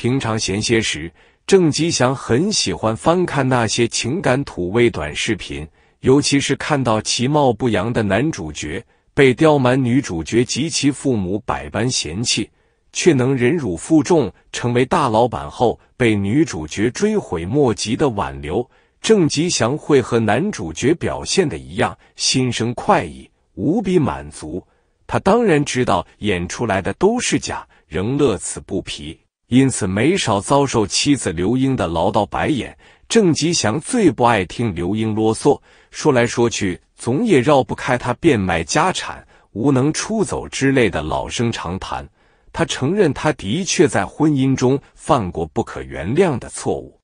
平常闲暇时，郑吉祥很喜欢翻看那些情感土味短视频，尤其是看到其貌不扬的男主角被刁蛮女主角及其父母百般嫌弃，却能忍辱负重成为大老板后被女主角追悔莫及的挽留，郑吉祥会和男主角表现的一样，心生快意，无比满足。他当然知道演出来的都是假，仍乐此不疲。因此，没少遭受妻子刘英的唠叨白眼。郑吉祥最不爱听刘英啰嗦，说来说去，总也绕不开他变卖家产、无能出走之类的老生常谈。他承认，他的确在婚姻中犯过不可原谅的错误，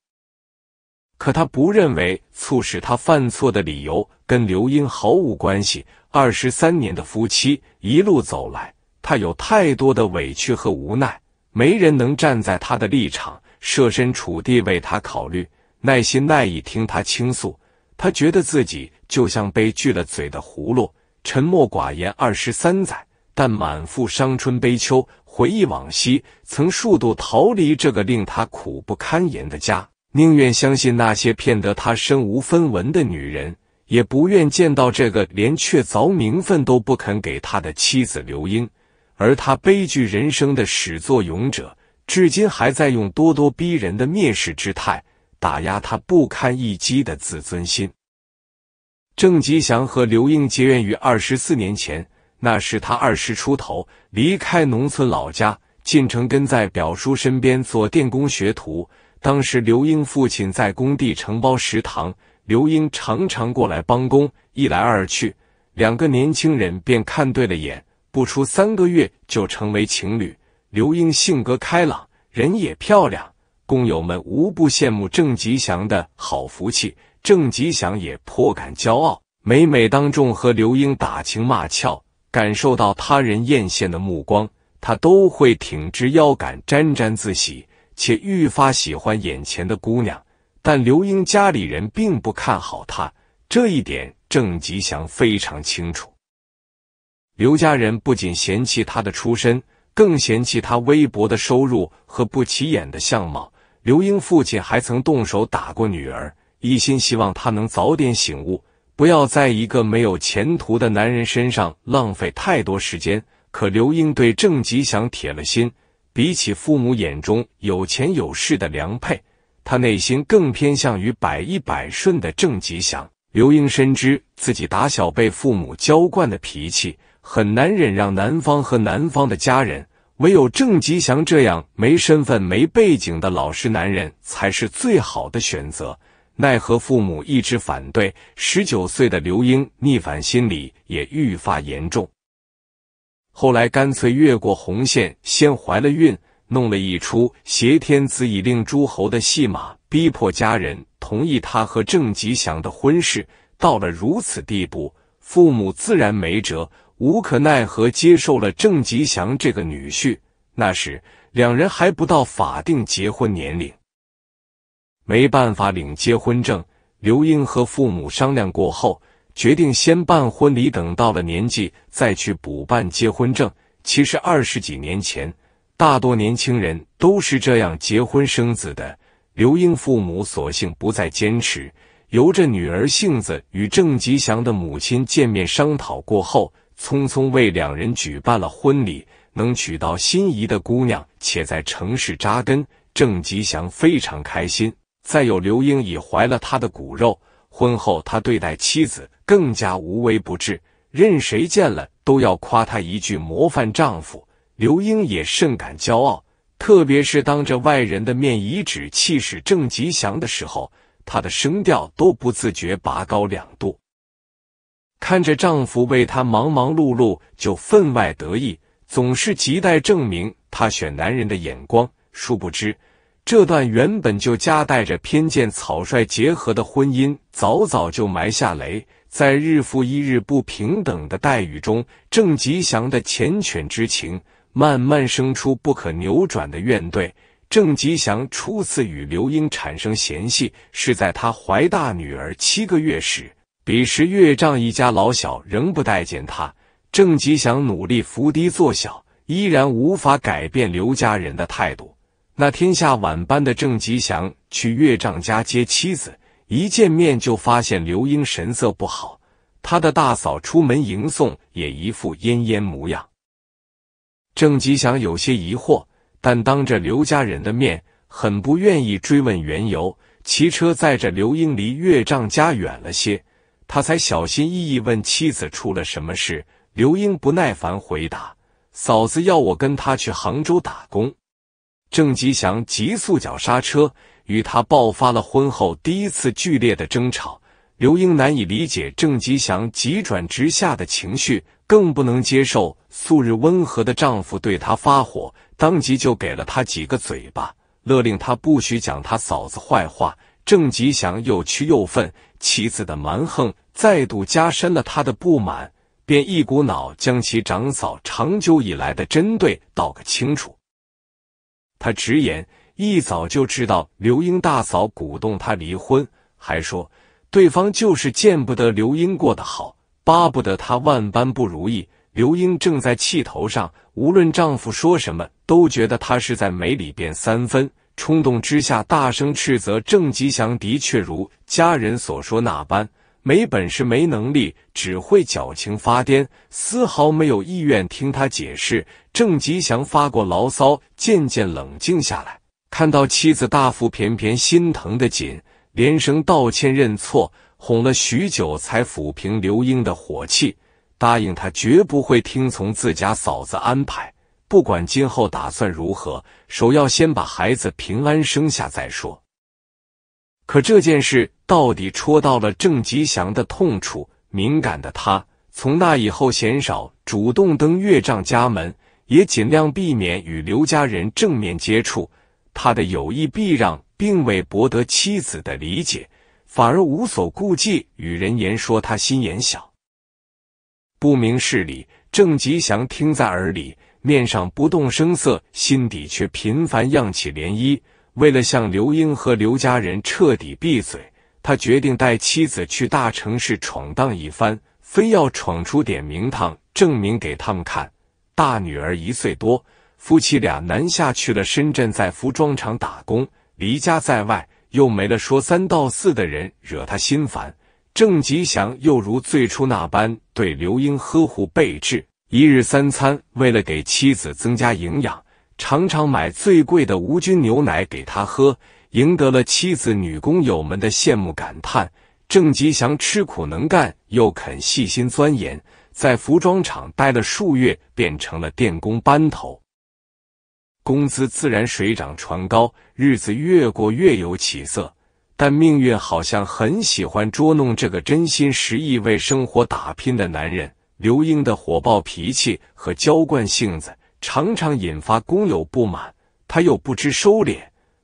可他不认为促使他犯错的理由跟刘英毫无关系。二十三年的夫妻一路走来，他有太多的委屈和无奈。没人能站在他的立场，设身处地为他考虑，耐心耐意听他倾诉。他觉得自己就像被锯了嘴的葫芦，沉默寡言二十三载，但满腹伤春悲秋。回忆往昔，曾数度逃离这个令他苦不堪言的家，宁愿相信那些骗得他身无分文的女人，也不愿见到这个连确凿名分都不肯给他的妻子刘英。而他悲剧人生的始作俑者，至今还在用咄咄逼人的蔑视之态打压他不堪一击的自尊心。郑吉祥和刘英结缘于二十四年前，那时他二十出头，离开农村老家进城，跟在表叔身边做电工学徒。当时刘英父亲在工地承包食堂，刘英常常过来帮工，一来二去，两个年轻人便看对了眼。不出三个月就成为情侣，刘英性格开朗，人也漂亮，工友们无不羡慕郑吉祥的好福气。郑吉祥也颇感骄傲，每每当众和刘英打情骂俏，感受到他人艳羡的目光，他都会挺直腰杆，沾沾自喜，且愈发喜欢眼前的姑娘。但刘英家里人并不看好他，这一点郑吉祥非常清楚。刘家人不仅嫌弃他的出身，更嫌弃他微薄的收入和不起眼的相貌。刘英父亲还曾动手打过女儿，一心希望他能早点醒悟，不要在一个没有前途的男人身上浪费太多时间。可刘英对郑吉祥铁了心，比起父母眼中有钱有势的良配，他内心更偏向于百依百顺的郑吉祥。刘英深知自己打小被父母娇惯的脾气。很难忍让男方和男方的家人，唯有郑吉祥这样没身份、没背景的老实男人才是最好的选择。奈何父母一直反对，十九岁的刘英逆反心理也愈发严重。后来干脆越过红线，先怀了孕，弄了一出挟天子以令诸侯的戏码，逼迫家人同意他和郑吉祥的婚事。到了如此地步，父母自然没辙。无可奈何接受了郑吉祥这个女婿，那时两人还不到法定结婚年龄，没办法领结婚证。刘英和父母商量过后，决定先办婚礼，等到了年纪再去补办结婚证。其实二十几年前，大多年轻人都是这样结婚生子的。刘英父母索性不再坚持，由着女儿性子，与郑吉祥的母亲见面商讨过后。匆匆为两人举办了婚礼，能娶到心仪的姑娘且在城市扎根，郑吉祥非常开心。再有刘英已怀了他的骨肉，婚后他对待妻子更加无微不至，任谁见了都要夸他一句模范丈夫。刘英也甚感骄傲，特别是当着外人的面颐指气使郑吉祥的时候，他的声调都不自觉拔高两度。看着丈夫为她忙忙碌碌，就分外得意，总是亟待证明她选男人的眼光。殊不知，这段原本就夹带着偏见、草率结合的婚姻，早早就埋下雷。在日复一日不平等的待遇中，郑吉祥的缱绻之情慢慢生出不可扭转的怨怼。郑吉祥初次与刘英产生嫌隙，是在她怀大女儿七个月时。彼时岳丈一家老小仍不待见他，郑吉祥努力伏低做小，依然无法改变刘家人的态度。那天下晚班的郑吉祥去岳丈家接妻子，一见面就发现刘英神色不好，他的大嫂出门迎送也一副恹恹模样。郑吉祥有些疑惑，但当着刘家人的面，很不愿意追问缘由。骑车载着刘英离岳丈家远了些。他才小心翼翼问妻子出了什么事，刘英不耐烦回答：“嫂子要我跟她去杭州打工。”郑吉祥急速脚刹车，与他爆发了婚后第一次剧烈的争吵。刘英难以理解郑吉祥急转直下的情绪，更不能接受素日温和的丈夫对她发火，当即就给了他几个嘴巴，勒令他不许讲他嫂子坏话。郑吉祥又屈又愤。妻子的蛮横再度加深了他的不满，便一股脑将其长嫂长久以来的针对道个清楚。他直言，一早就知道刘英大嫂鼓动他离婚，还说对方就是见不得刘英过得好，巴不得他万般不如意。刘英正在气头上，无论丈夫说什么，都觉得他是在没里边三分。冲动之下，大声斥责郑吉祥，的确如家人所说那般，没本事、没能力，只会矫情发癫，丝毫没有意愿听他解释。郑吉祥发过牢骚，渐渐冷静下来，看到妻子大腹便便，心疼的紧，连声道歉认错，哄了许久才抚平刘英的火气，答应他绝不会听从自家嫂子安排。不管今后打算如何，首要先把孩子平安生下再说。可这件事到底戳到了郑吉祥的痛处，敏感的他从那以后鲜少主动登岳丈家门，也尽量避免与刘家人正面接触。他的有意避让并未博得妻子的理解，反而无所顾忌与人言说他心眼小、不明事理。郑吉祥听在耳里。面上不动声色，心底却频繁漾起涟漪。为了向刘英和刘家人彻底闭嘴，他决定带妻子去大城市闯荡一番，非要闯出点名堂，证明给他们看。大女儿一岁多，夫妻俩南下去了深圳，在服装厂打工。离家在外，又没了说三道四的人惹他心烦。郑吉祥又如最初那般对刘英呵护备至。一日三餐，为了给妻子增加营养，常常买最贵的无菌牛奶给她喝，赢得了妻子、女工友们的羡慕感叹。郑吉祥吃苦能干，又肯细心钻研，在服装厂待了数月，变成了电工班头，工资自然水涨船高，日子越过越有起色。但命运好像很喜欢捉弄这个真心实意为生活打拼的男人。刘英的火爆脾气和娇惯性子，常常引发工友不满，他又不知收敛，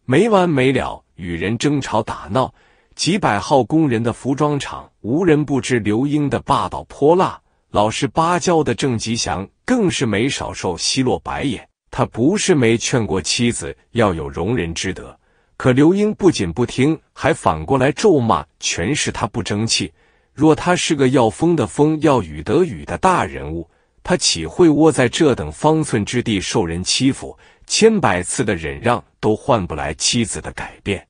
没完没了与人争吵打闹。几百号工人的服装厂，无人不知刘英的霸道泼辣。老实巴交的郑吉祥更是没少受奚落白眼。他不是没劝过妻子要有容人之德，可刘英不仅不听，还反过来咒骂，全是他不争气。若他是个要风的风要雨得雨的大人物，他岂会窝在这等方寸之地受人欺负？千百次的忍让都换不来妻子的改变。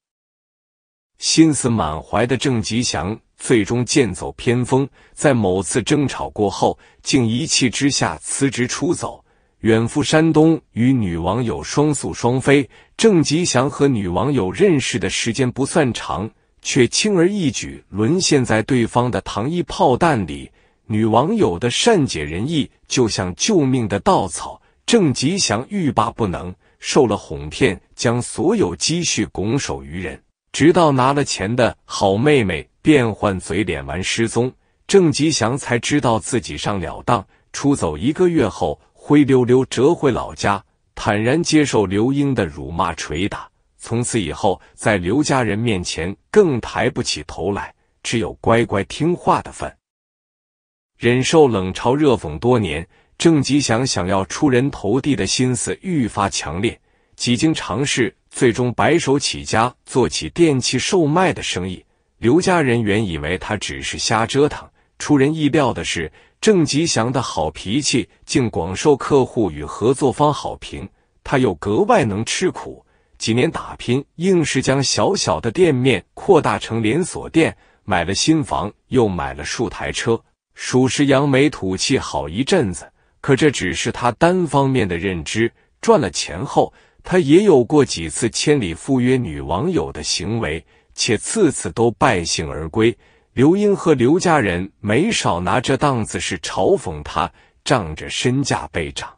心思满怀的郑吉祥，最终剑走偏锋，在某次争吵过后，竟一气之下辞职出走，远赴山东与女网友双宿双飞。郑吉祥和女网友认识的时间不算长。却轻而易举沦陷在对方的糖衣炮弹里，女网友的善解人意就像救命的稻草，郑吉祥欲罢不能，受了哄骗，将所有积蓄拱手于人，直到拿了钱的好妹妹变换嘴脸完失踪，郑吉祥才知道自己上了当，出走一个月后，灰溜溜折回老家，坦然接受刘英的辱骂捶打。从此以后，在刘家人面前更抬不起头来，只有乖乖听话的份。忍受冷嘲热讽多年，郑吉祥想要出人头地的心思愈发强烈。几经尝试，最终白手起家，做起电器售卖的生意。刘家人原以为他只是瞎折腾，出人意料的是，郑吉祥的好脾气竟广受客户与合作方好评。他又格外能吃苦。几年打拼，硬是将小小的店面扩大成连锁店，买了新房，又买了数台车，属实扬眉吐气好一阵子。可这只是他单方面的认知。赚了钱后，他也有过几次千里赴约女网友的行为，且次次都败兴而归。刘英和刘家人没少拿这档子事嘲讽他，仗着身价倍涨，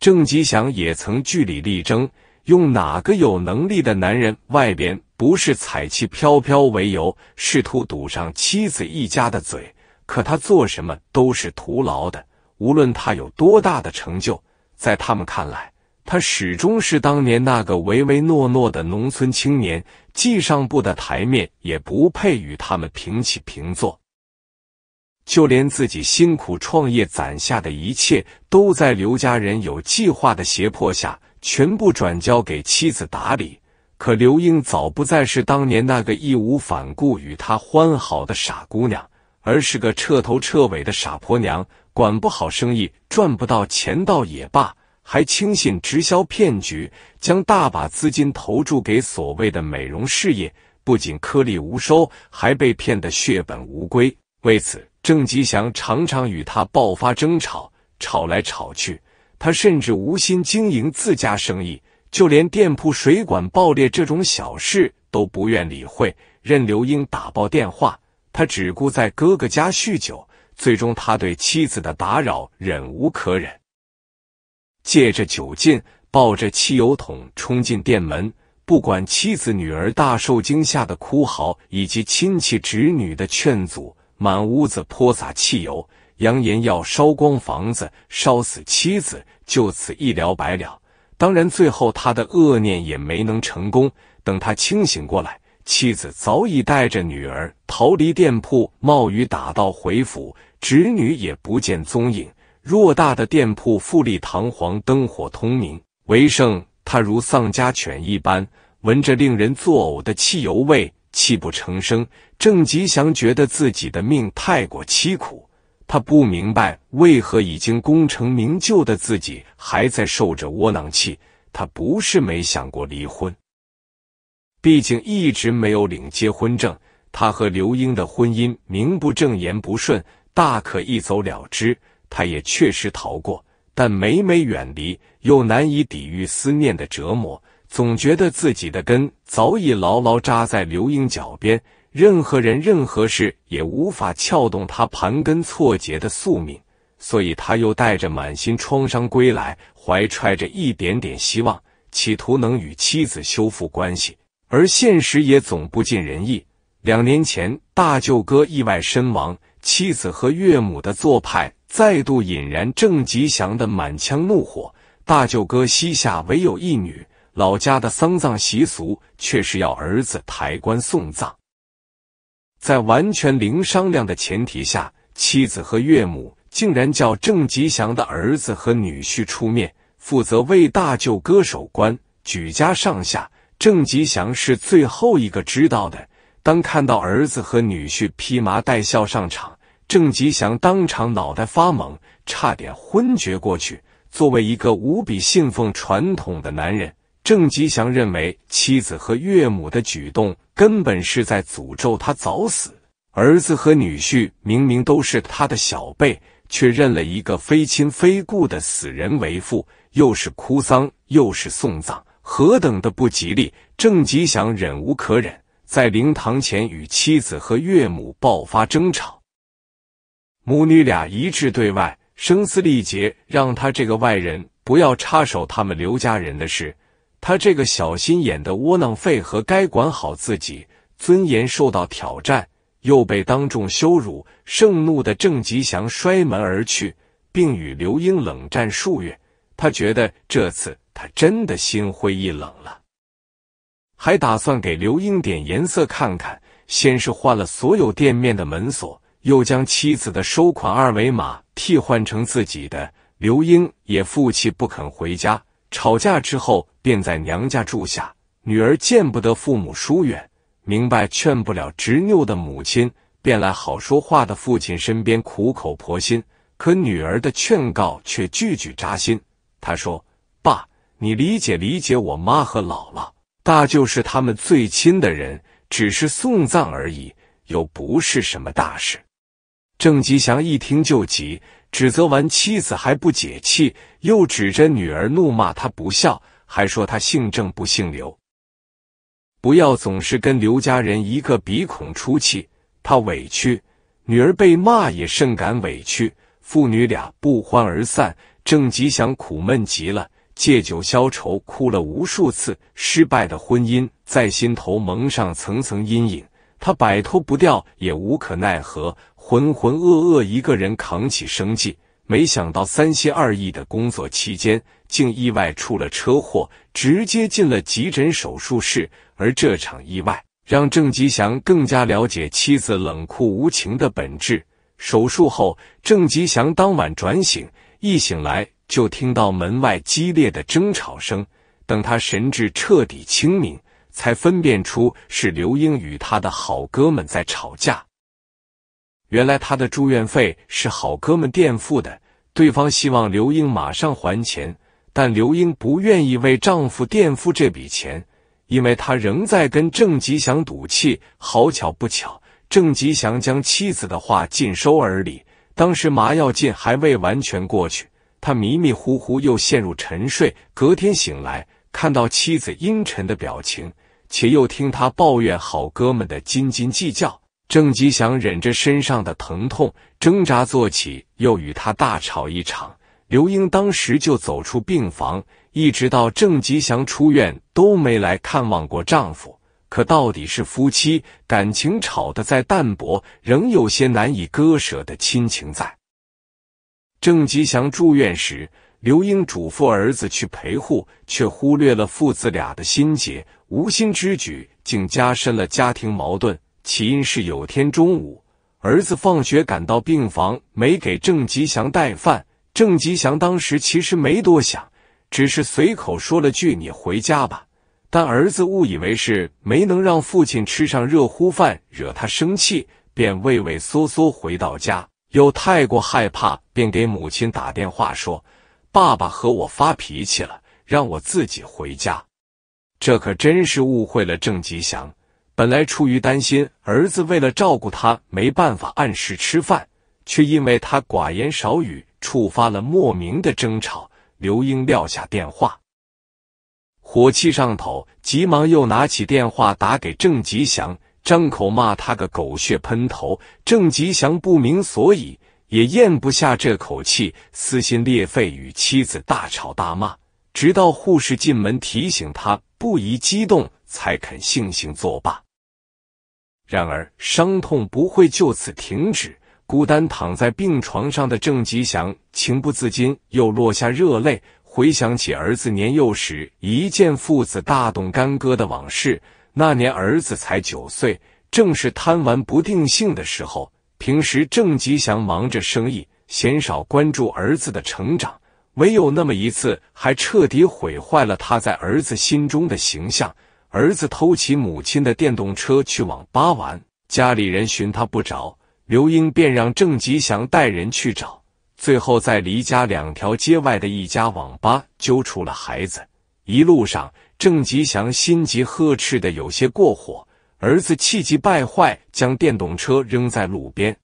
郑吉祥也曾据理力争。用哪个有能力的男人外边不是彩旗飘飘为由，试图堵上妻子一家的嘴，可他做什么都是徒劳的。无论他有多大的成就，在他们看来，他始终是当年那个唯唯诺诺的农村青年，既上不得台面，也不配与他们平起平坐。就连自己辛苦创业攒下的一切，都在刘家人有计划的胁迫下。全部转交给妻子打理，可刘英早不再是当年那个义无反顾与他欢好的傻姑娘，而是个彻头彻尾的傻婆娘。管不好生意，赚不到钱倒也罢，还轻信直销骗局，将大把资金投注给所谓的美容事业，不仅颗粒无收，还被骗得血本无归。为此，郑吉祥常常与他爆发争吵，吵来吵去。他甚至无心经营自家生意，就连店铺水管爆裂这种小事都不愿理会，任刘英打爆电话，他只顾在哥哥家酗酒。最终，他对妻子的打扰忍无可忍，借着酒劲，抱着汽油桶冲进店门，不管妻子、女儿大受惊吓的哭嚎，以及亲戚侄女的劝阻，满屋子泼洒汽油。扬言要烧光房子，烧死妻子，就此一了百了。当然，最后他的恶念也没能成功。等他清醒过来，妻子早已带着女儿逃离店铺，冒雨打道回府，侄女也不见踪影。偌大的店铺，富丽堂皇，灯火通明。为胜，他如丧家犬一般，闻着令人作呕的汽油味，泣不成声。郑吉祥觉得自己的命太过凄苦。他不明白为何已经功成名就的自己还在受着窝囊气。他不是没想过离婚，毕竟一直没有领结婚证，他和刘英的婚姻名不正言不顺，大可一走了之。他也确实逃过，但每每远离，又难以抵御思念的折磨，总觉得自己的根早已牢牢扎在刘英脚边。任何人、任何事也无法撬动他盘根错节的宿命，所以他又带着满心创伤归来，怀揣着一点点希望，企图能与妻子修复关系。而现实也总不尽人意。两年前，大舅哥意外身亡，妻子和岳母的做派再度引燃郑吉祥的满腔怒火。大舅哥膝下唯有一女，老家的丧葬习俗却是要儿子抬棺送葬。在完全零商量的前提下，妻子和岳母竟然叫郑吉祥的儿子和女婿出面负责为大舅哥手关。举家上下，郑吉祥是最后一个知道的。当看到儿子和女婿披麻戴孝上场，郑吉祥当场脑袋发懵，差点昏厥过去。作为一个无比信奉传统的男人。郑吉祥认为，妻子和岳母的举动根本是在诅咒他早死。儿子和女婿明明都是他的小辈，却认了一个非亲非故的死人为父，又是哭丧又是送葬，何等的不吉利！郑吉祥忍无可忍，在灵堂前与妻子和岳母爆发争吵。母女俩一致对外，声嘶力竭，让他这个外人不要插手他们刘家人的事。他这个小心眼的窝囊废和该管好自己尊严受到挑战又被当众羞辱，盛怒的郑吉祥摔门而去，并与刘英冷战数月。他觉得这次他真的心灰意冷了，还打算给刘英点颜色看看。先是换了所有店面的门锁，又将妻子的收款二维码替换成自己的。刘英也负气不肯回家。吵架之后，便在娘家住下。女儿见不得父母疏远，明白劝不了执拗的母亲，便来好说话的父亲身边苦口婆心。可女儿的劝告却句句扎心。她说：“爸，你理解理解我妈和姥姥，大舅是他们最亲的人，只是送葬而已，又不是什么大事。”郑吉祥一听就急。指责完妻子还不解气，又指着女儿怒骂她不孝，还说她姓郑不姓刘，不要总是跟刘家人一个鼻孔出气。他委屈，女儿被骂也甚感委屈，父女俩不欢而散。郑吉祥苦闷极了，借酒消愁，哭了无数次。失败的婚姻在心头蒙上层层阴影，他摆脱不掉，也无可奈何。浑浑噩噩一个人扛起生计，没想到三心二意的工作期间，竟意外出了车祸，直接进了急诊手术室。而这场意外让郑吉祥更加了解妻子冷酷无情的本质。手术后，郑吉祥当晚转醒，一醒来就听到门外激烈的争吵声。等他神智彻底清明，才分辨出是刘英与他的好哥们在吵架。原来他的住院费是好哥们垫付的，对方希望刘英马上还钱，但刘英不愿意为丈夫垫付这笔钱，因为他仍在跟郑吉祥赌气。好巧不巧，郑吉祥将妻子的话尽收耳里。当时麻药劲还未完全过去，他迷迷糊糊又陷入沉睡。隔天醒来，看到妻子阴沉的表情，且又听他抱怨好哥们的斤斤计较。郑吉祥忍着身上的疼痛，挣扎坐起，又与他大吵一场。刘英当时就走出病房，一直到郑吉祥出院都没来看望过丈夫。可到底是夫妻，感情吵得再淡薄，仍有些难以割舍的亲情在。郑吉祥住院时，刘英嘱咐儿子去陪护，却忽略了父子俩的心结，无心之举竟加深了家庭矛盾。起因是有天中午，儿子放学赶到病房，没给郑吉祥带饭。郑吉祥当时其实没多想，只是随口说了句“你回家吧”。但儿子误以为是没能让父亲吃上热乎饭，惹他生气，便畏畏缩缩回到家，又太过害怕，便给母亲打电话说：“爸爸和我发脾气了，让我自己回家。”这可真是误会了郑吉祥。本来出于担心，儿子为了照顾他，没办法按时吃饭，却因为他寡言少语，触发了莫名的争吵。刘英撂下电话，火气上头，急忙又拿起电话打给郑吉祥，张口骂他个狗血喷头。郑吉祥不明所以，也咽不下这口气，撕心裂肺与妻子大吵大骂，直到护士进门提醒他不宜激动，才肯悻悻作罢。然而，伤痛不会就此停止。孤单躺在病床上的郑吉祥，情不自禁又落下热泪，回想起儿子年幼时一见父子大动干戈的往事。那年儿子才九岁，正是贪玩不定性的时候。平时郑吉祥忙着生意，鲜少关注儿子的成长，唯有那么一次，还彻底毁坏了他在儿子心中的形象。儿子偷骑母亲的电动车去网吧玩，家里人寻他不着，刘英便让郑吉祥带人去找，最后在离家两条街外的一家网吧揪出了孩子。一路上，郑吉祥心急呵斥的有些过火，儿子气急败坏，将电动车扔在路边。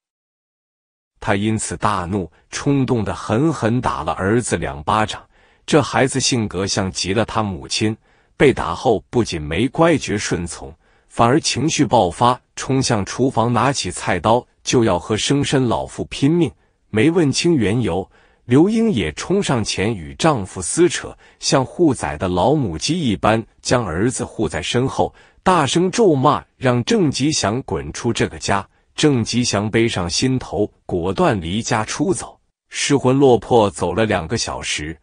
他因此大怒，冲动的狠狠打了儿子两巴掌。这孩子性格像极了他母亲。被打后，不仅没乖觉顺从，反而情绪爆发，冲向厨房，拿起菜刀就要和生身老妇拼命。没问清缘由，刘英也冲上前与丈夫撕扯，像护崽的老母鸡一般将儿子护在身后，大声咒骂，让郑吉祥滚出这个家。郑吉祥背上心头，果断离家出走，失魂落魄走了两个小时。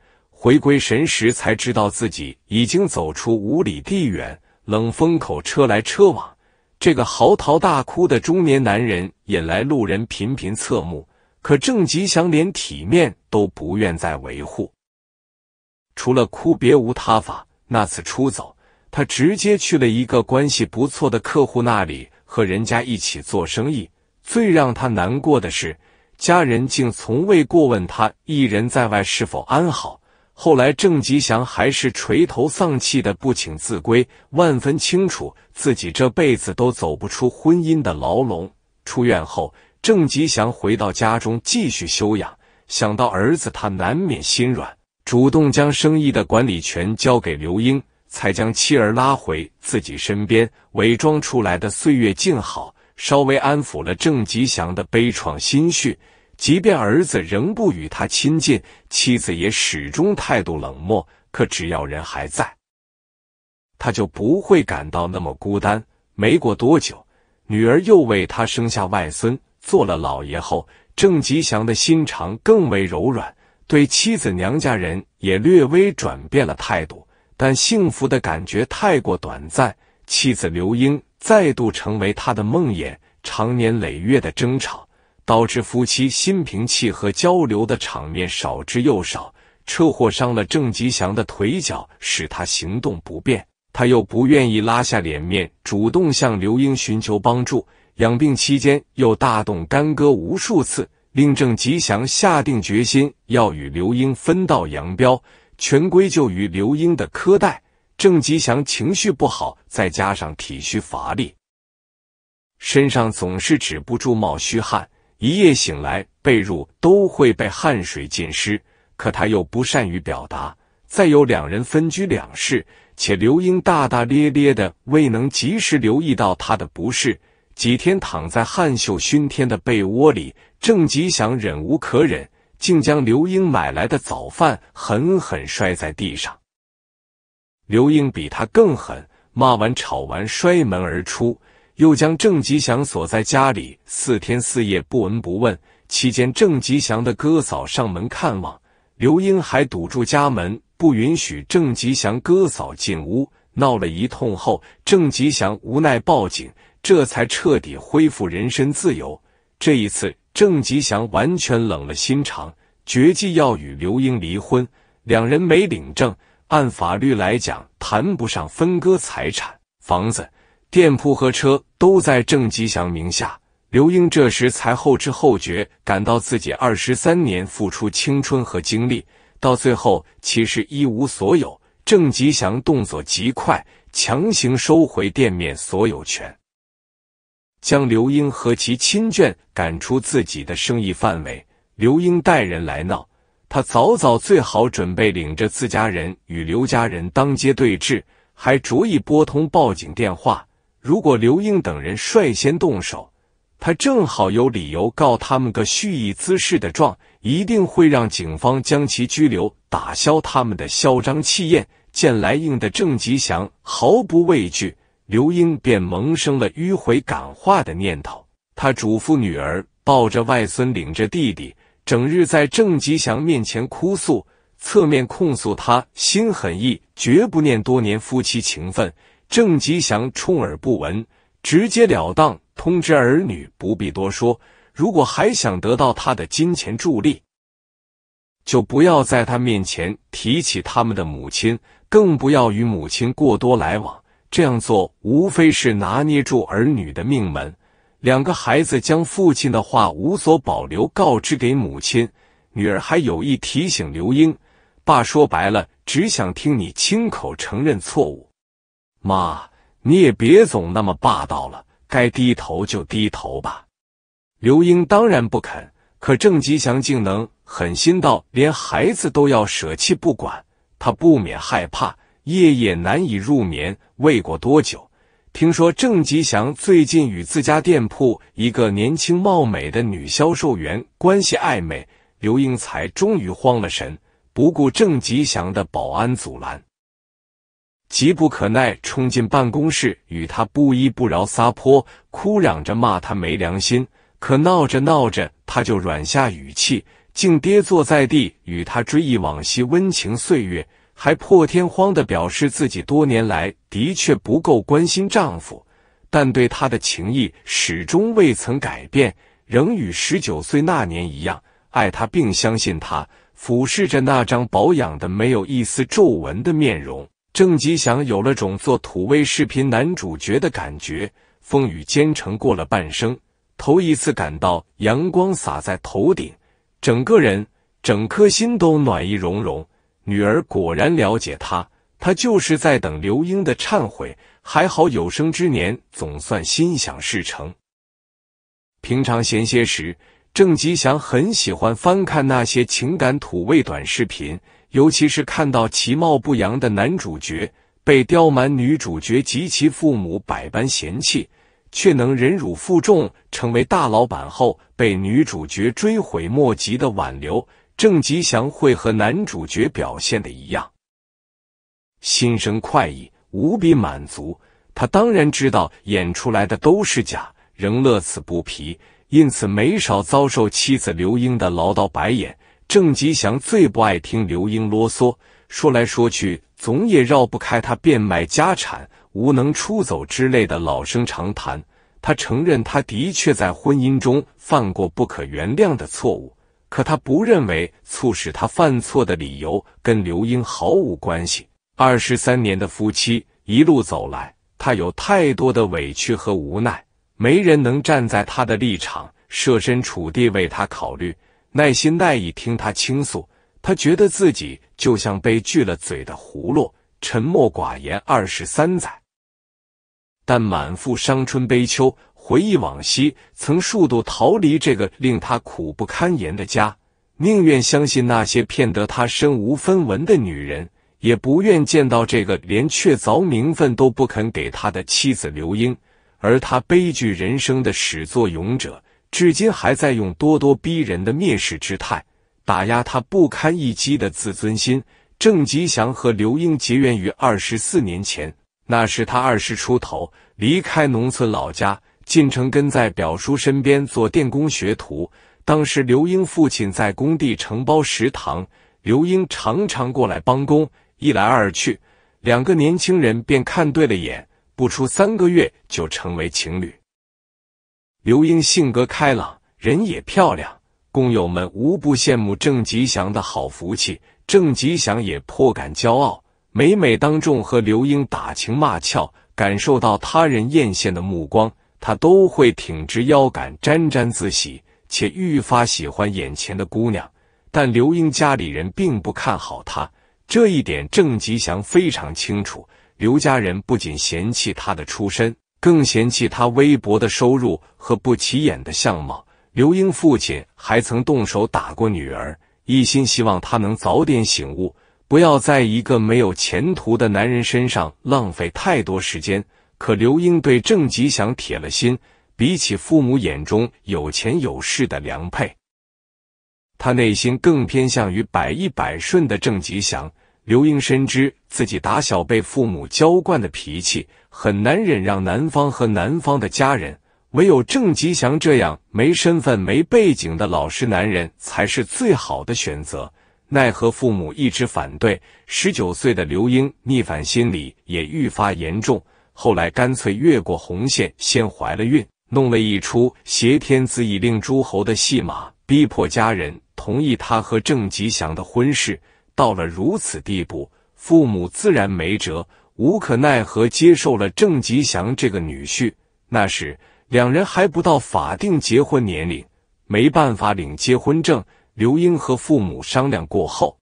回归神时，才知道自己已经走出五里地远，冷风口车来车往。这个嚎啕大哭的中年男人引来路人频频侧目，可郑吉祥连体面都不愿再维护，除了哭别无他法。那次出走，他直接去了一个关系不错的客户那里和人家一起做生意。最让他难过的是，家人竟从未过问他一人在外是否安好。后来，郑吉祥还是垂头丧气的，不请自归，万分清楚自己这辈子都走不出婚姻的牢笼。出院后，郑吉祥回到家中继续休养，想到儿子，他难免心软，主动将生意的管理权交给刘英，才将妻儿拉回自己身边。伪装出来的岁月静好，稍微安抚了郑吉祥的悲怆心绪。即便儿子仍不与他亲近，妻子也始终态度冷漠。可只要人还在，他就不会感到那么孤单。没过多久，女儿又为他生下外孙，做了老爷后，郑吉祥的心肠更为柔软，对妻子娘家人也略微转变了态度。但幸福的感觉太过短暂，妻子刘英再度成为他的梦魇，长年累月的争吵。导致夫妻心平气和交流的场面少之又少。车祸伤了郑吉祥的腿脚，使他行动不便。他又不愿意拉下脸面，主动向刘英寻求帮助。养病期间又大动干戈无数次，令郑吉祥下定决心要与刘英分道扬镳。全归咎于刘英的苛待。郑吉祥情绪不好，再加上体虚乏力，身上总是止不住冒虚汗。一夜醒来，被褥都会被汗水浸湿。可他又不善于表达。再有两人分居两室，且刘英大大咧咧的，未能及时留意到他的不适。几天躺在汗臭熏天的被窝里，郑吉祥忍无可忍，竟将刘英买来的早饭狠狠摔在地上。刘英比他更狠，骂完吵完，摔门而出。又将郑吉祥锁在家里四天四夜不闻不问。期间，郑吉祥的哥嫂上门看望，刘英还堵住家门，不允许郑吉祥哥嫂进屋。闹了一通后，郑吉祥无奈报警，这才彻底恢复人身自由。这一次，郑吉祥完全冷了心肠，决计要与刘英离婚。两人没领证，按法律来讲，谈不上分割财产、房子。店铺和车都在郑吉祥名下，刘英这时才后知后觉，感到自己二十三年付出青春和精力，到最后其实一无所有。郑吉祥动作极快，强行收回店面所有权，将刘英和其亲眷赶出自己的生意范围。刘英带人来闹，他早早最好准备，领着自家人与刘家人当街对峙，还逐一拨通报警电话。如果刘英等人率先动手，他正好有理由告他们个蓄意滋事的状，一定会让警方将其拘留，打消他们的嚣张气焰。见来硬的郑吉祥毫不畏惧，刘英便萌生了迂回感化的念头。他嘱咐女儿抱着外孙，领着弟弟，整日在郑吉祥面前哭诉，侧面控诉他心狠意，绝不念多年夫妻情分。郑吉祥充耳不闻，直截了当通知儿女：“不必多说，如果还想得到他的金钱助力，就不要在他面前提起他们的母亲，更不要与母亲过多来往。这样做无非是拿捏住儿女的命门。”两个孩子将父亲的话无所保留告知给母亲，女儿还有意提醒刘英：“爸说白了，只想听你亲口承认错误。”妈，你也别总那么霸道了，该低头就低头吧。刘英当然不肯，可郑吉祥竟能狠心到连孩子都要舍弃不管，她不免害怕，夜夜难以入眠。未过多久，听说郑吉祥最近与自家店铺一个年轻貌美的女销售员关系暧昧，刘英才终于慌了神，不顾郑吉祥的保安阻拦。急不可耐，冲进办公室，与他不依不饶撒泼，哭嚷着骂他没良心。可闹着闹着，他就软下语气，竟跌坐在地，与他追忆往昔温情岁月，还破天荒的表示自己多年来的确不够关心丈夫，但对他的情谊始终未曾改变，仍与十九岁那年一样爱他，并相信他。俯视着那张保养的没有一丝皱纹的面容。郑吉祥有了种做土味视频男主角的感觉，风雨兼程过了半生，头一次感到阳光洒在头顶，整个人、整颗心都暖意融融。女儿果然了解他，他就是在等刘英的忏悔。还好有生之年总算心想事成。平常闲些时，郑吉祥很喜欢翻看那些情感土味短视频。尤其是看到其貌不扬的男主角被刁蛮女主角及其父母百般嫌弃，却能忍辱负重成为大老板后被女主角追悔莫及的挽留，郑吉祥会和男主角表现的一样，心生快意，无比满足。他当然知道演出来的都是假，仍乐此不疲，因此没少遭受妻子刘英的唠叨白眼。郑吉祥最不爱听刘英啰嗦，说来说去总也绕不开他变卖家产、无能出走之类的老生常谈。他承认他的确在婚姻中犯过不可原谅的错误，可他不认为促使他犯错的理由跟刘英毫无关系。二十三年的夫妻一路走来，他有太多的委屈和无奈，没人能站在他的立场，设身处地为他考虑。耐心耐意听他倾诉，他觉得自己就像被锯了嘴的葫芦，沉默寡言二十三载。但满腹伤春悲秋，回忆往昔，曾数度逃离这个令他苦不堪言的家，宁愿相信那些骗得他身无分文的女人，也不愿见到这个连确凿名分都不肯给他的妻子刘英，而他悲剧人生的始作俑者。至今还在用咄咄逼人的蔑视之态打压他不堪一击的自尊心。郑吉祥和刘英结缘于二十四年前，那时他二十出头，离开农村老家进城，跟在表叔身边做电工学徒。当时刘英父亲在工地承包食堂，刘英常常过来帮工，一来二去，两个年轻人便看对了眼，不出三个月就成为情侣。刘英性格开朗，人也漂亮，工友们无不羡慕郑吉祥的好福气。郑吉祥也颇感骄傲，每每当众和刘英打情骂俏，感受到他人艳羡的目光，他都会挺直腰杆沾沾自喜，且愈发喜欢眼前的姑娘。但刘英家里人并不看好他，这一点郑吉祥非常清楚。刘家人不仅嫌弃他的出身。更嫌弃他微薄的收入和不起眼的相貌。刘英父亲还曾动手打过女儿，一心希望她能早点醒悟，不要在一个没有前途的男人身上浪费太多时间。可刘英对郑吉祥铁了心，比起父母眼中有钱有势的良配，他内心更偏向于百依百顺的郑吉祥。刘英深知自己打小被父母娇惯的脾气。很难忍让男方和男方的家人，唯有郑吉祥这样没身份、没背景的老实男人才是最好的选择。奈何父母一直反对，十九岁的刘英逆反心理也愈发严重，后来干脆越过红线，先怀了孕，弄了一出挟天子以令诸侯的戏码，逼迫家人同意他和郑吉祥的婚事。到了如此地步，父母自然没辙。无可奈何接受了郑吉祥这个女婿，那时两人还不到法定结婚年龄，没办法领结婚证。刘英和父母商量过后，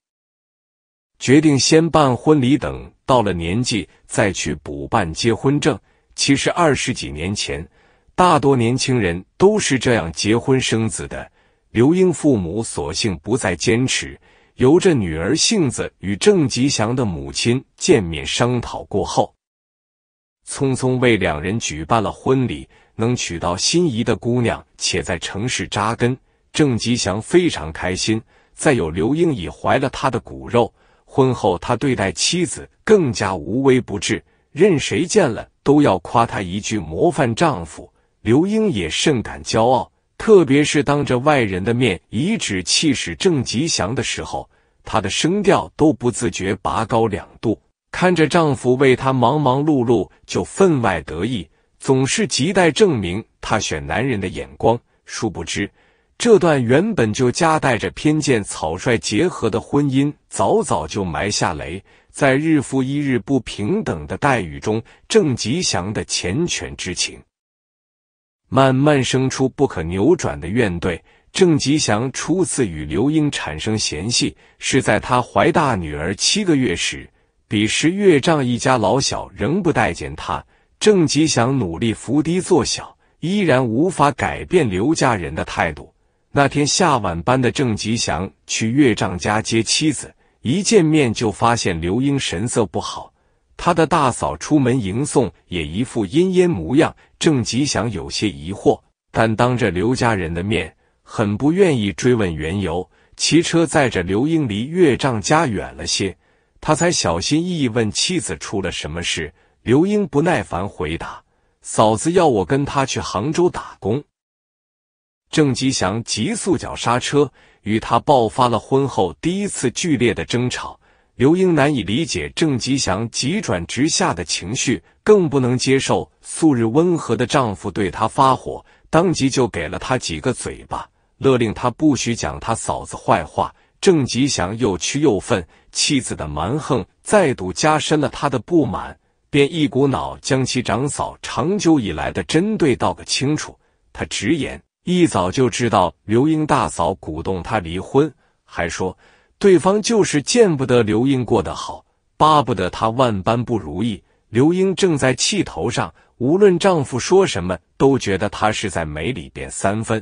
决定先办婚礼，等到了年纪再去补办结婚证。其实二十几年前，大多年轻人都是这样结婚生子的。刘英父母索性不再坚持。由着女儿性子与郑吉祥的母亲见面商讨过后，匆匆为两人举办了婚礼。能娶到心仪的姑娘且在城市扎根，郑吉祥非常开心。再有刘英已怀了他的骨肉，婚后他对待妻子更加无微不至，任谁见了都要夸他一句模范丈夫。刘英也甚感骄傲。特别是当着外人的面颐指气使郑吉祥的时候，她的声调都不自觉拔高两度。看着丈夫为她忙忙碌碌，就分外得意，总是亟待证明她选男人的眼光。殊不知，这段原本就夹带着偏见、草率结合的婚姻，早早就埋下雷，在日复一日不平等的待遇中，郑吉祥的缱绻之情。慢慢生出不可扭转的怨怼。郑吉祥初次与刘英产生嫌隙，是在他怀大女儿七个月时。彼时岳丈一家老小仍不待见他。郑吉祥努力伏低做小，依然无法改变刘家人的态度。那天下晚班的郑吉祥去岳丈家接妻子，一见面就发现刘英神色不好，他的大嫂出门迎送也一副阴阴模样。郑吉祥有些疑惑，但当着刘家人的面，很不愿意追问缘由。骑车载着刘英离岳丈家远了些，他才小心翼翼问妻子出了什么事。刘英不耐烦回答：“嫂子要我跟她去杭州打工。”郑吉祥急速脚刹车，与他爆发了婚后第一次剧烈的争吵。刘英难以理解郑吉祥急转直下的情绪，更不能接受素日温和的丈夫对她发火，当即就给了他几个嘴巴，勒令他不许讲他嫂子坏话。郑吉祥又屈又愤，妻子的蛮横再度加深了他的不满，便一股脑将其长嫂长久以来的针对道个清楚。他直言，一早就知道刘英大嫂鼓动他离婚，还说。对方就是见不得刘英过得好，巴不得她万般不如意。刘英正在气头上，无论丈夫说什么，都觉得他是在美里边三分。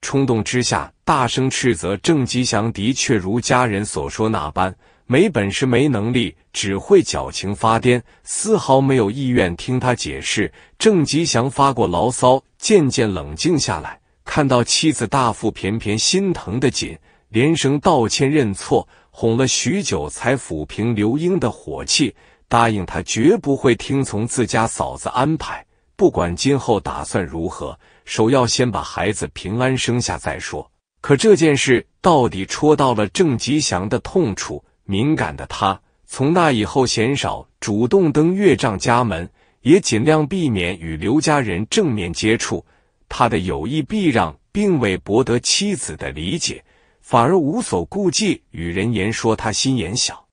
冲动之下，大声斥责郑吉祥，的确如家人所说那般，没本事、没能力，只会矫情发癫，丝毫没有意愿听他解释。郑吉祥发过牢骚，渐渐冷静下来，看到妻子大腹便便，心疼的紧。连声道歉认错，哄了许久才抚平刘英的火气，答应他绝不会听从自家嫂子安排，不管今后打算如何，首要先把孩子平安生下再说。可这件事到底戳到了郑吉祥的痛处，敏感的他从那以后鲜少主动登岳丈家门，也尽量避免与刘家人正面接触。他的有意避让并未博得妻子的理解。反而无所顾忌，与人言说他心眼小，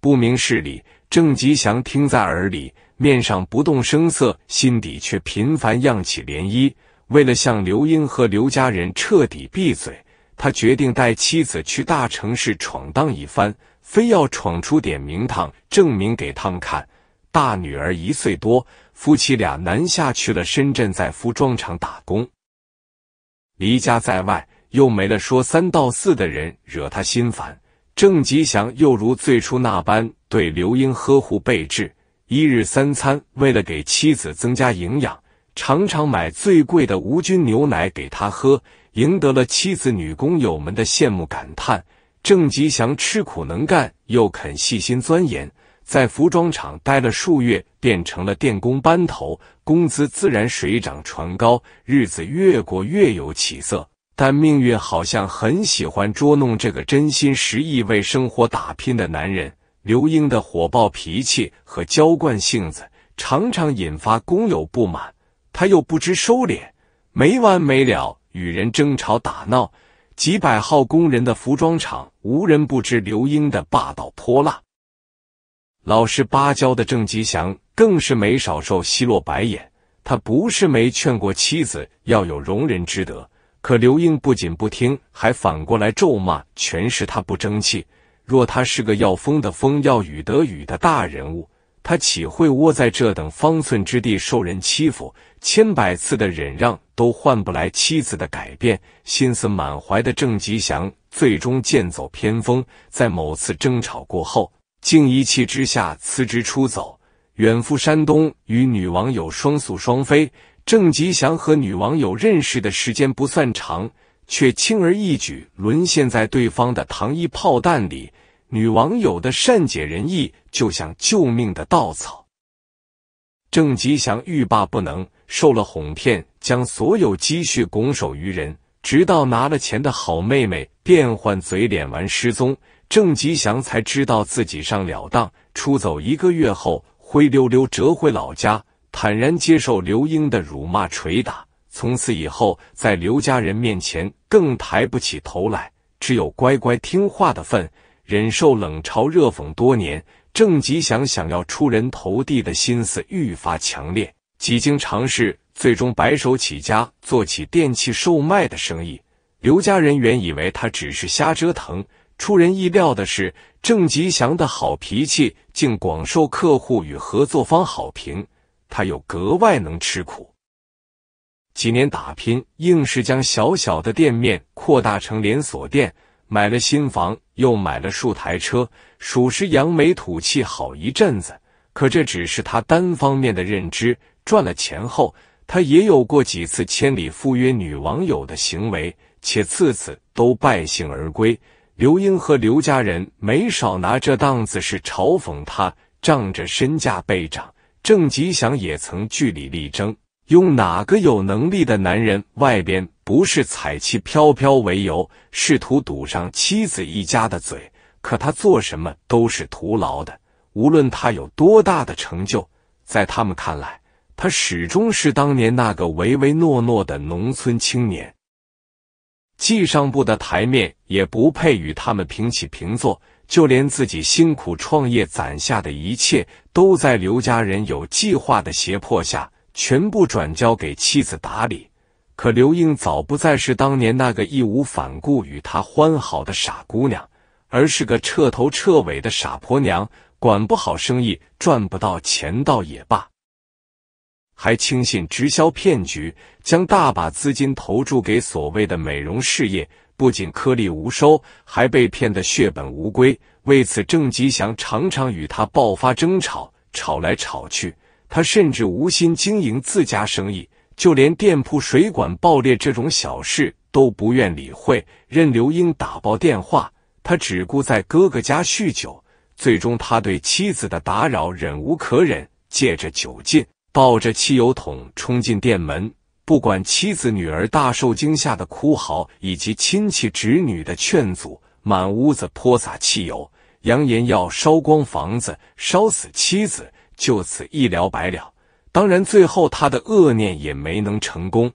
不明事理。郑吉祥听在耳里，面上不动声色，心底却频繁漾起涟漪。为了向刘英和刘家人彻底闭嘴，他决定带妻子去大城市闯荡一番，非要闯出点名堂，证明给他们看。大女儿一岁多，夫妻俩南下去了深圳，在服装厂打工。离家在外。又没了说三道四的人惹他心烦。郑吉祥又如最初那般对刘英呵护备至，一日三餐，为了给妻子增加营养，常常买最贵的无菌牛奶给她喝，赢得了妻子女工友们的羡慕感叹。郑吉祥吃苦能干，又肯细心钻研，在服装厂待了数月，变成了电工班头，工资自然水涨船高，日子越过越有起色。但命运好像很喜欢捉弄这个真心实意为生活打拼的男人。刘英的火爆脾气和娇惯性子，常常引发工友不满，他又不知收敛，没完没了与人争吵打闹。几百号工人的服装厂，无人不知刘英的霸道泼辣。老实巴交的郑吉祥更是没少受奚落白眼。他不是没劝过妻子要有容人之德。可刘英不仅不听，还反过来咒骂，全是他不争气。若他是个要风得风、要雨得雨的大人物，他岂会窝在这等方寸之地受人欺负？千百次的忍让都换不来妻子的改变，心思满怀的郑吉祥最终剑走偏锋，在某次争吵过后，竟一气之下辞职出走，远赴山东与女网友双宿双飞。郑吉祥和女网友认识的时间不算长，却轻而易举沦陷在对方的糖衣炮弹里。女网友的善解人意就像救命的稻草，郑吉祥欲罢不能，受了哄骗，将所有积蓄拱手于人。直到拿了钱的好妹妹变换嘴脸完失踪，郑吉祥才知道自己上了当。出走一个月后，灰溜溜折回老家。坦然接受刘英的辱骂、捶打，从此以后在刘家人面前更抬不起头来，只有乖乖听话的份，忍受冷嘲热讽多年。郑吉祥想要出人头地的心思愈发强烈，几经尝试，最终白手起家做起电器售卖的生意。刘家人原以为他只是瞎折腾，出人意料的是，郑吉祥的好脾气竟广受客户与合作方好评。他又格外能吃苦，几年打拼，硬是将小小的店面扩大成连锁店，买了新房，又买了数台车，属实扬眉吐气好一阵子。可这只是他单方面的认知。赚了钱后，他也有过几次千里赴约女网友的行为，且次次都败兴而归。刘英和刘家人没少拿这档子事嘲讽他，仗着身价倍涨。郑吉祥也曾据理力争，用哪个有能力的男人外边不是彩旗飘飘为由，试图堵上妻子一家的嘴。可他做什么都是徒劳的，无论他有多大的成就，在他们看来，他始终是当年那个唯唯诺诺的农村青年，既上不的台面，也不配与他们平起平坐。就连自己辛苦创业攒下的一切，都在刘家人有计划的胁迫下，全部转交给妻子打理。可刘英早不再是当年那个义无反顾与他欢好的傻姑娘，而是个彻头彻尾的傻婆娘。管不好生意，赚不到钱倒也罢，还轻信直销骗局，将大把资金投注给所谓的美容事业。不仅颗粒无收，还被骗得血本无归。为此，郑吉祥常常与他爆发争吵，吵来吵去，他甚至无心经营自家生意，就连店铺水管爆裂这种小事都不愿理会，任刘英打爆电话，他只顾在哥哥家酗酒。最终，他对妻子的打扰忍无可忍，借着酒劲，抱着汽油桶冲进店门。不管妻子、女儿大受惊吓的哭嚎，以及亲戚侄女的劝阻，满屋子泼洒汽油，扬言要烧光房子、烧死妻子，就此一了百了。当然，最后他的恶念也没能成功。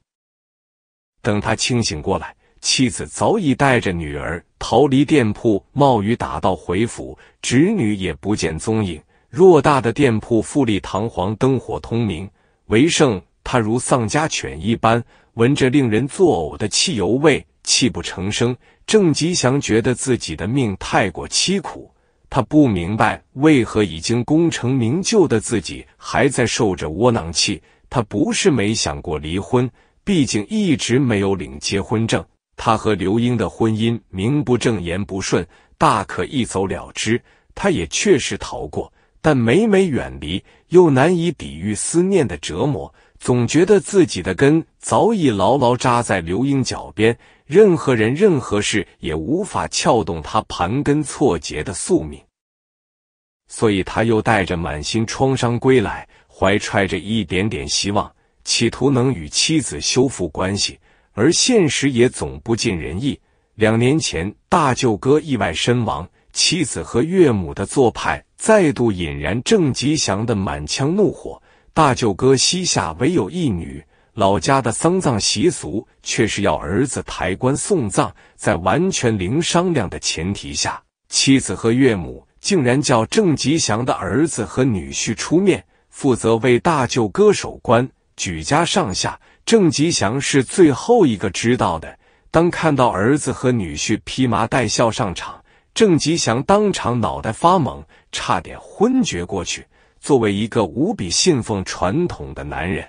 等他清醒过来，妻子早已带着女儿逃离店铺，冒雨打道回府，侄女也不见踪影。偌大的店铺，富丽堂皇，灯火通明，为盛。他如丧家犬一般，闻着令人作呕的汽油味，泣不成声。郑吉祥觉得自己的命太过凄苦，他不明白为何已经功成名就的自己还在受着窝囊气。他不是没想过离婚，毕竟一直没有领结婚证，他和刘英的婚姻名不正言不顺，大可一走了之。他也确实逃过，但每每远离，又难以抵御思念的折磨。总觉得自己的根早已牢牢扎在刘英脚边，任何人、任何事也无法撬动他盘根错节的宿命。所以他又带着满心创伤归来，怀揣着一点点希望，企图能与妻子修复关系。而现实也总不尽人意。两年前，大舅哥意外身亡，妻子和岳母的做派再度引燃郑吉祥的满腔怒火。大舅哥膝下唯有一女，老家的丧葬习俗却是要儿子抬棺送葬。在完全零商量的前提下，妻子和岳母竟然叫郑吉祥的儿子和女婿出面，负责为大舅哥守棺。举家上下，郑吉祥是最后一个知道的。当看到儿子和女婿披麻戴孝上场，郑吉祥当场脑袋发懵，差点昏厥过去。作为一个无比信奉传统的男人，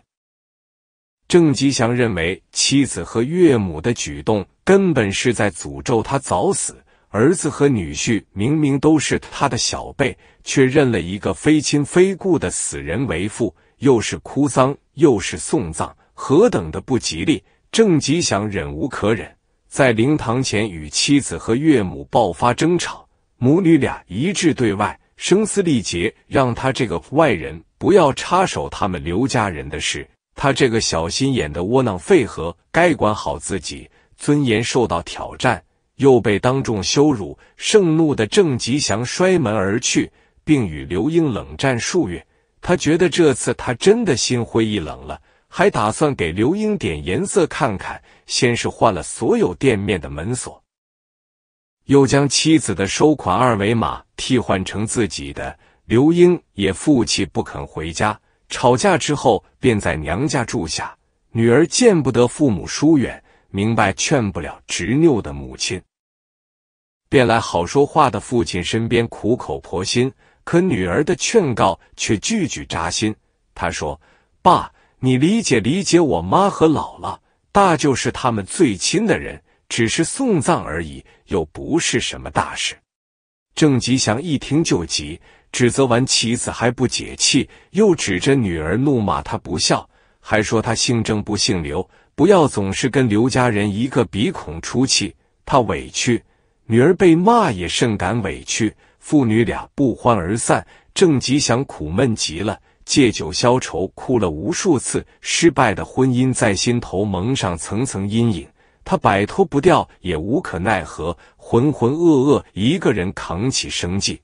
郑吉祥认为妻子和岳母的举动根本是在诅咒他早死。儿子和女婿明明都是他的小辈，却认了一个非亲非故的死人为父，又是哭丧又是送葬，何等的不吉利！郑吉祥忍无可忍，在灵堂前与妻子和岳母爆发争吵，母女俩一致对外。声嘶力竭，让他这个外人不要插手他们刘家人的事。他这个小心眼的窝囊废和该管好自己。尊严受到挑战，又被当众羞辱，盛怒的郑吉祥摔门而去，并与刘英冷战数月。他觉得这次他真的心灰意冷了，还打算给刘英点颜色看看。先是换了所有店面的门锁。又将妻子的收款二维码替换成自己的。刘英也负气不肯回家，吵架之后便在娘家住下。女儿见不得父母疏远，明白劝不了执拗的母亲，便来好说话的父亲身边苦口婆心。可女儿的劝告却句句扎心。她说：“爸，你理解理解我妈和姥姥，大舅是他们最亲的人。”只是送葬而已，又不是什么大事。郑吉祥一听就急，指责完妻子还不解气，又指着女儿怒骂她不孝，还说她姓郑不姓刘，不要总是跟刘家人一个鼻孔出气。他委屈，女儿被骂也甚感委屈，父女俩不欢而散。郑吉祥苦闷极了，借酒消愁，哭了无数次，失败的婚姻在心头蒙上层层阴影。他摆脱不掉，也无可奈何，浑浑噩噩一个人扛起生计。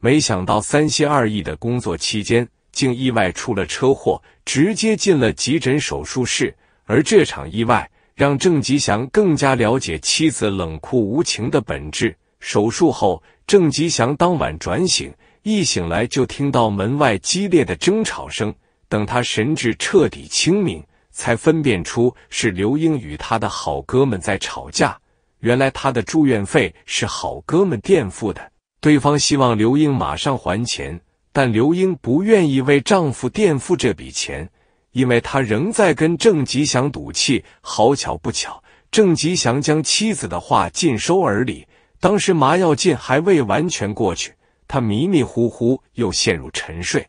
没想到三心二意的工作期间，竟意外出了车祸，直接进了急诊手术室。而这场意外让郑吉祥更加了解妻子冷酷无情的本质。手术后，郑吉祥当晚转醒，一醒来就听到门外激烈的争吵声。等他神志彻底清明。才分辨出是刘英与他的好哥们在吵架。原来他的住院费是好哥们垫付的，对方希望刘英马上还钱，但刘英不愿意为丈夫垫付这笔钱，因为她仍在跟郑吉祥赌气。好巧不巧，郑吉祥将妻子的话尽收耳里。当时麻药劲还未完全过去，他迷迷糊糊又陷入沉睡。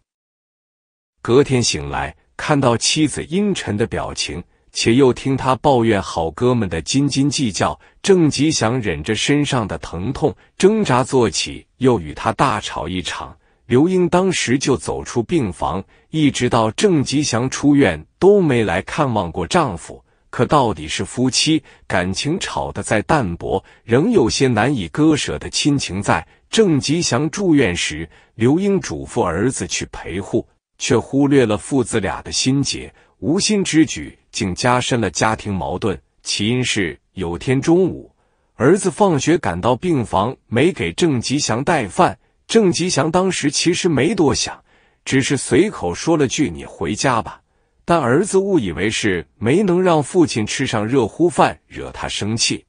隔天醒来。看到妻子阴沉的表情，且又听他抱怨好哥们的斤斤计较，郑吉祥忍着身上的疼痛挣扎坐起，又与他大吵一场。刘英当时就走出病房，一直到郑吉祥出院都没来看望过丈夫。可到底是夫妻，感情吵得再淡薄，仍有些难以割舍的亲情在。郑吉祥住院时，刘英嘱咐儿子去陪护。却忽略了父子俩的心结，无心之举竟加深了家庭矛盾。起因是有天中午，儿子放学赶到病房，没给郑吉祥带饭。郑吉祥当时其实没多想，只是随口说了句“你回家吧”。但儿子误以为是没能让父亲吃上热乎饭，惹他生气，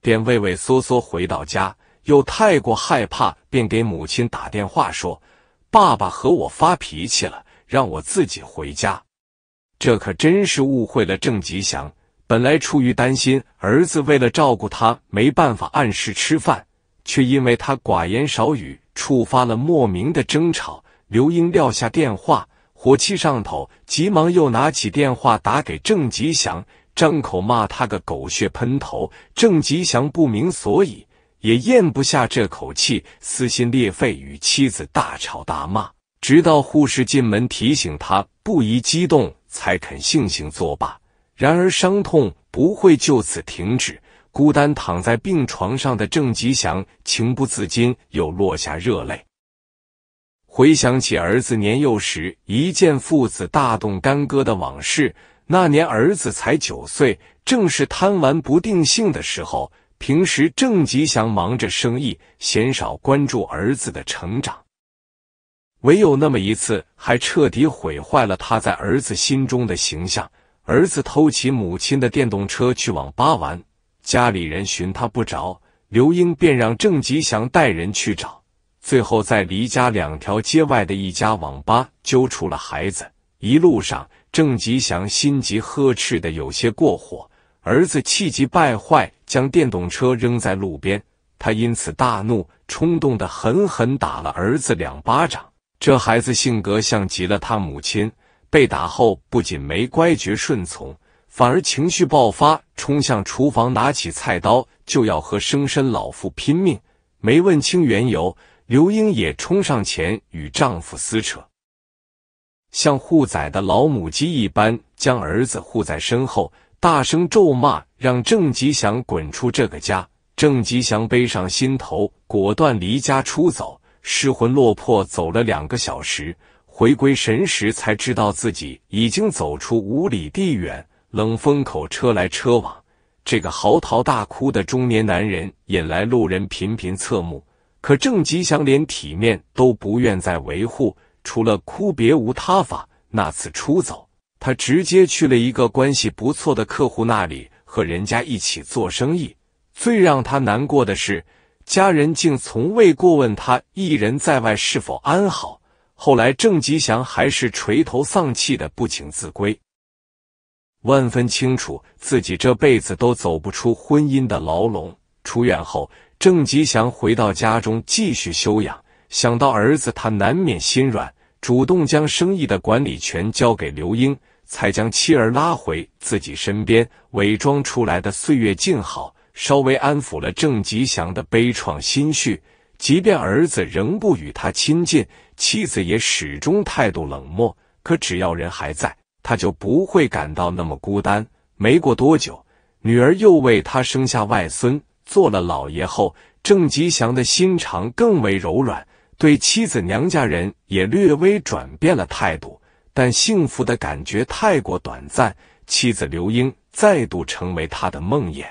便畏畏缩缩回到家，又太过害怕，便给母亲打电话说。爸爸和我发脾气了，让我自己回家。这可真是误会了郑吉祥。本来出于担心，儿子为了照顾他，没办法按时吃饭，却因为他寡言少语，触发了莫名的争吵。刘英撂下电话，火气上头，急忙又拿起电话打给郑吉祥，张口骂他个狗血喷头。郑吉祥不明所以。也咽不下这口气，撕心裂肺，与妻子大吵大骂，直到护士进门提醒他不宜激动，才肯悻悻作罢。然而，伤痛不会就此停止。孤单躺在病床上的郑吉祥，情不自禁又落下热泪，回想起儿子年幼时一见父子大动干戈的往事。那年儿子才九岁，正是贪玩不定性的时候。平时郑吉祥忙着生意，鲜少关注儿子的成长。唯有那么一次，还彻底毁坏了他在儿子心中的形象。儿子偷骑母亲的电动车去网吧玩，家里人寻他不着，刘英便让郑吉祥带人去找。最后在离家两条街外的一家网吧揪出了孩子。一路上，郑吉祥心急呵斥的有些过火，儿子气急败坏。将电动车扔在路边，他因此大怒，冲动的狠狠打了儿子两巴掌。这孩子性格像极了他母亲。被打后，不仅没乖觉顺从，反而情绪爆发，冲向厨房，拿起菜刀就要和生身老妇拼命。没问清缘由，刘英也冲上前与丈夫撕扯，像护崽的老母鸡一般将儿子护在身后，大声咒骂。让郑吉祥滚出这个家！郑吉祥背上心头，果断离家出走，失魂落魄走了两个小时，回归神时才知道自己已经走出五里地远。冷风口车来车往，这个嚎啕大哭的中年男人引来路人频频侧目。可郑吉祥连体面都不愿再维护，除了哭别无他法。那次出走，他直接去了一个关系不错的客户那里。和人家一起做生意，最让他难过的是，家人竟从未过问他一人在外是否安好。后来，郑吉祥还是垂头丧气的不请自归，万分清楚自己这辈子都走不出婚姻的牢笼。出院后，郑吉祥回到家中继续休养，想到儿子，他难免心软，主动将生意的管理权交给刘英。才将妻儿拉回自己身边，伪装出来的岁月静好，稍微安抚了郑吉祥的悲怆心绪。即便儿子仍不与他亲近，妻子也始终态度冷漠。可只要人还在，他就不会感到那么孤单。没过多久，女儿又为他生下外孙，做了老爷后，郑吉祥的心肠更为柔软，对妻子娘家人也略微转变了态度。但幸福的感觉太过短暂，妻子刘英再度成为他的梦魇。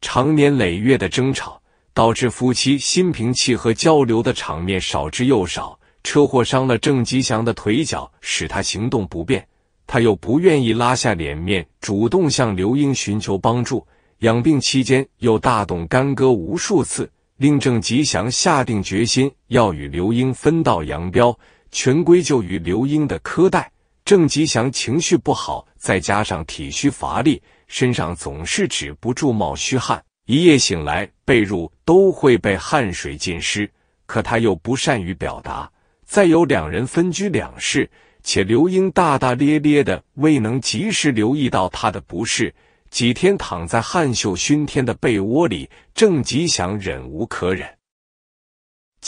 长年累月的争吵，导致夫妻心平气和交流的场面少之又少。车祸伤了郑吉祥的腿脚，使他行动不便，他又不愿意拉下脸面主动向刘英寻求帮助。养病期间又大动干戈无数次，令郑吉祥下定决心要与刘英分道扬镳。全归咎于刘英的苛待。郑吉祥情绪不好，再加上体虚乏力，身上总是止不住冒虚汗。一夜醒来，被褥都会被汗水浸湿。可他又不善于表达。再有两人分居两室，且刘英大大咧咧的，未能及时留意到他的不适。几天躺在汗秀熏天的被窝里，郑吉祥忍无可忍。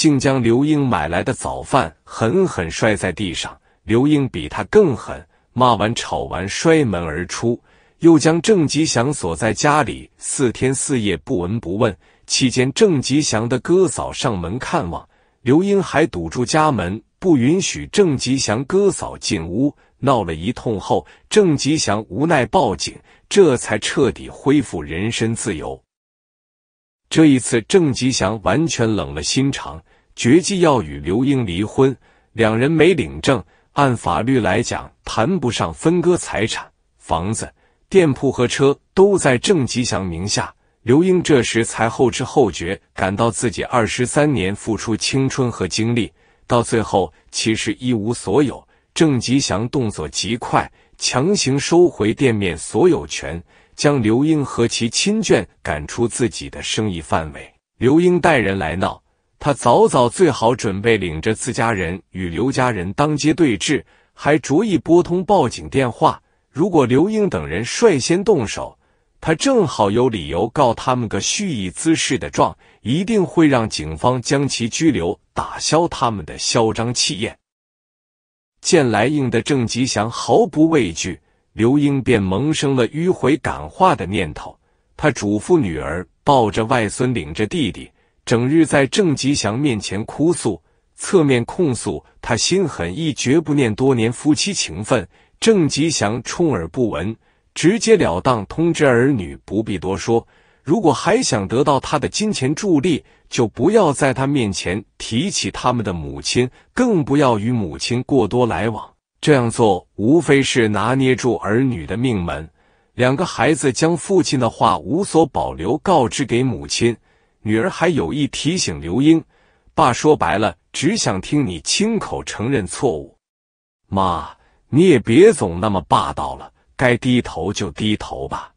竟将刘英买来的早饭狠狠摔在地上。刘英比他更狠，骂完、吵完，摔门而出，又将郑吉祥锁在家里四天四夜，不闻不问。期间，郑吉祥的哥嫂上门看望，刘英还堵住家门，不允许郑吉祥哥嫂进屋。闹了一通后，郑吉祥无奈报警，这才彻底恢复人身自由。这一次，郑吉祥完全冷了心肠。决计要与刘英离婚，两人没领证，按法律来讲，谈不上分割财产。房子、店铺和车都在郑吉祥名下。刘英这时才后知后觉，感到自己二十三年付出青春和精力，到最后其实一无所有。郑吉祥动作极快，强行收回店面所有权，将刘英和其亲眷赶出自己的生意范围。刘英带人来闹。他早早最好准备，领着自家人与刘家人当街对峙，还着意拨通报警电话。如果刘英等人率先动手，他正好有理由告他们个蓄意滋事的状，一定会让警方将其拘留，打消他们的嚣张气焰。见来硬的郑吉祥毫不畏惧，刘英便萌生了迂回感化的念头。他嘱咐女儿抱着外孙，领着弟弟。整日在郑吉祥面前哭诉，侧面控诉他心狠，意绝不念多年夫妻情分。郑吉祥充耳不闻，直截了当通知儿女不必多说。如果还想得到他的金钱助力，就不要在他面前提起他们的母亲，更不要与母亲过多来往。这样做无非是拿捏住儿女的命门。两个孩子将父亲的话无所保留告知给母亲。女儿还有意提醒刘英，爸说白了只想听你亲口承认错误。妈，你也别总那么霸道了，该低头就低头吧。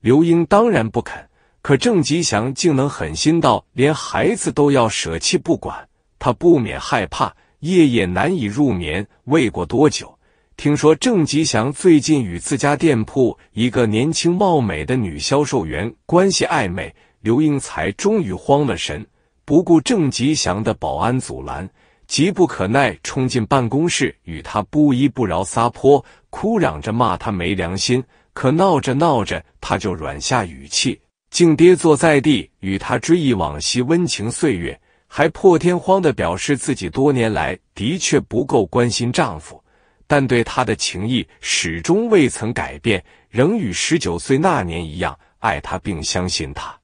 刘英当然不肯，可郑吉祥竟能狠心到连孩子都要舍弃不管，他不免害怕，夜夜难以入眠。未过多久，听说郑吉祥最近与自家店铺一个年轻貌美的女销售员关系暧昧。刘英才终于慌了神，不顾郑吉祥的保安阻拦，急不可耐冲进办公室，与他不依不饶撒泼，哭嚷着骂他没良心。可闹着闹着，他就软下语气，竟跌坐在地，与他追忆往昔温情岁月，还破天荒地表示自己多年来的确不够关心丈夫，但对他的情意始终未曾改变，仍与十九岁那年一样爱他并相信他。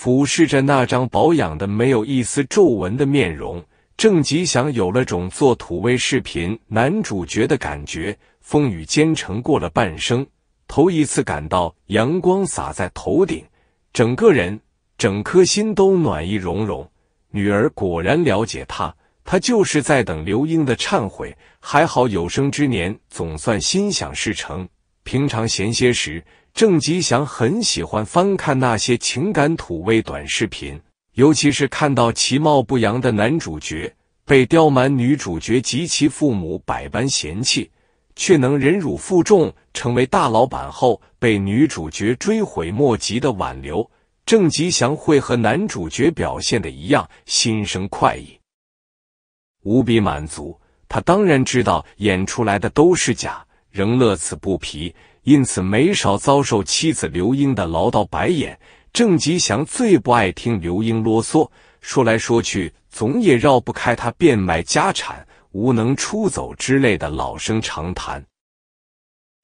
俯视着那张保养的没有一丝皱纹的面容，郑吉祥有了种做土味视频男主角的感觉。风雨兼程过了半生，头一次感到阳光洒在头顶，整个人、整颗心都暖意融融。女儿果然了解他，他就是在等刘英的忏悔。还好有生之年总算心想事成。平常闲些时。郑吉祥很喜欢翻看那些情感土味短视频，尤其是看到其貌不扬的男主角被刁蛮女主角及其父母百般嫌弃，却能忍辱负重成为大老板后被女主角追悔莫及的挽留，郑吉祥会和男主角表现的一样，心生快意，无比满足。他当然知道演出来的都是假，仍乐此不疲。因此，没少遭受妻子刘英的唠叨白眼。郑吉祥最不爱听刘英啰嗦，说来说去，总也绕不开他变卖家产、无能出走之类的老生常谈。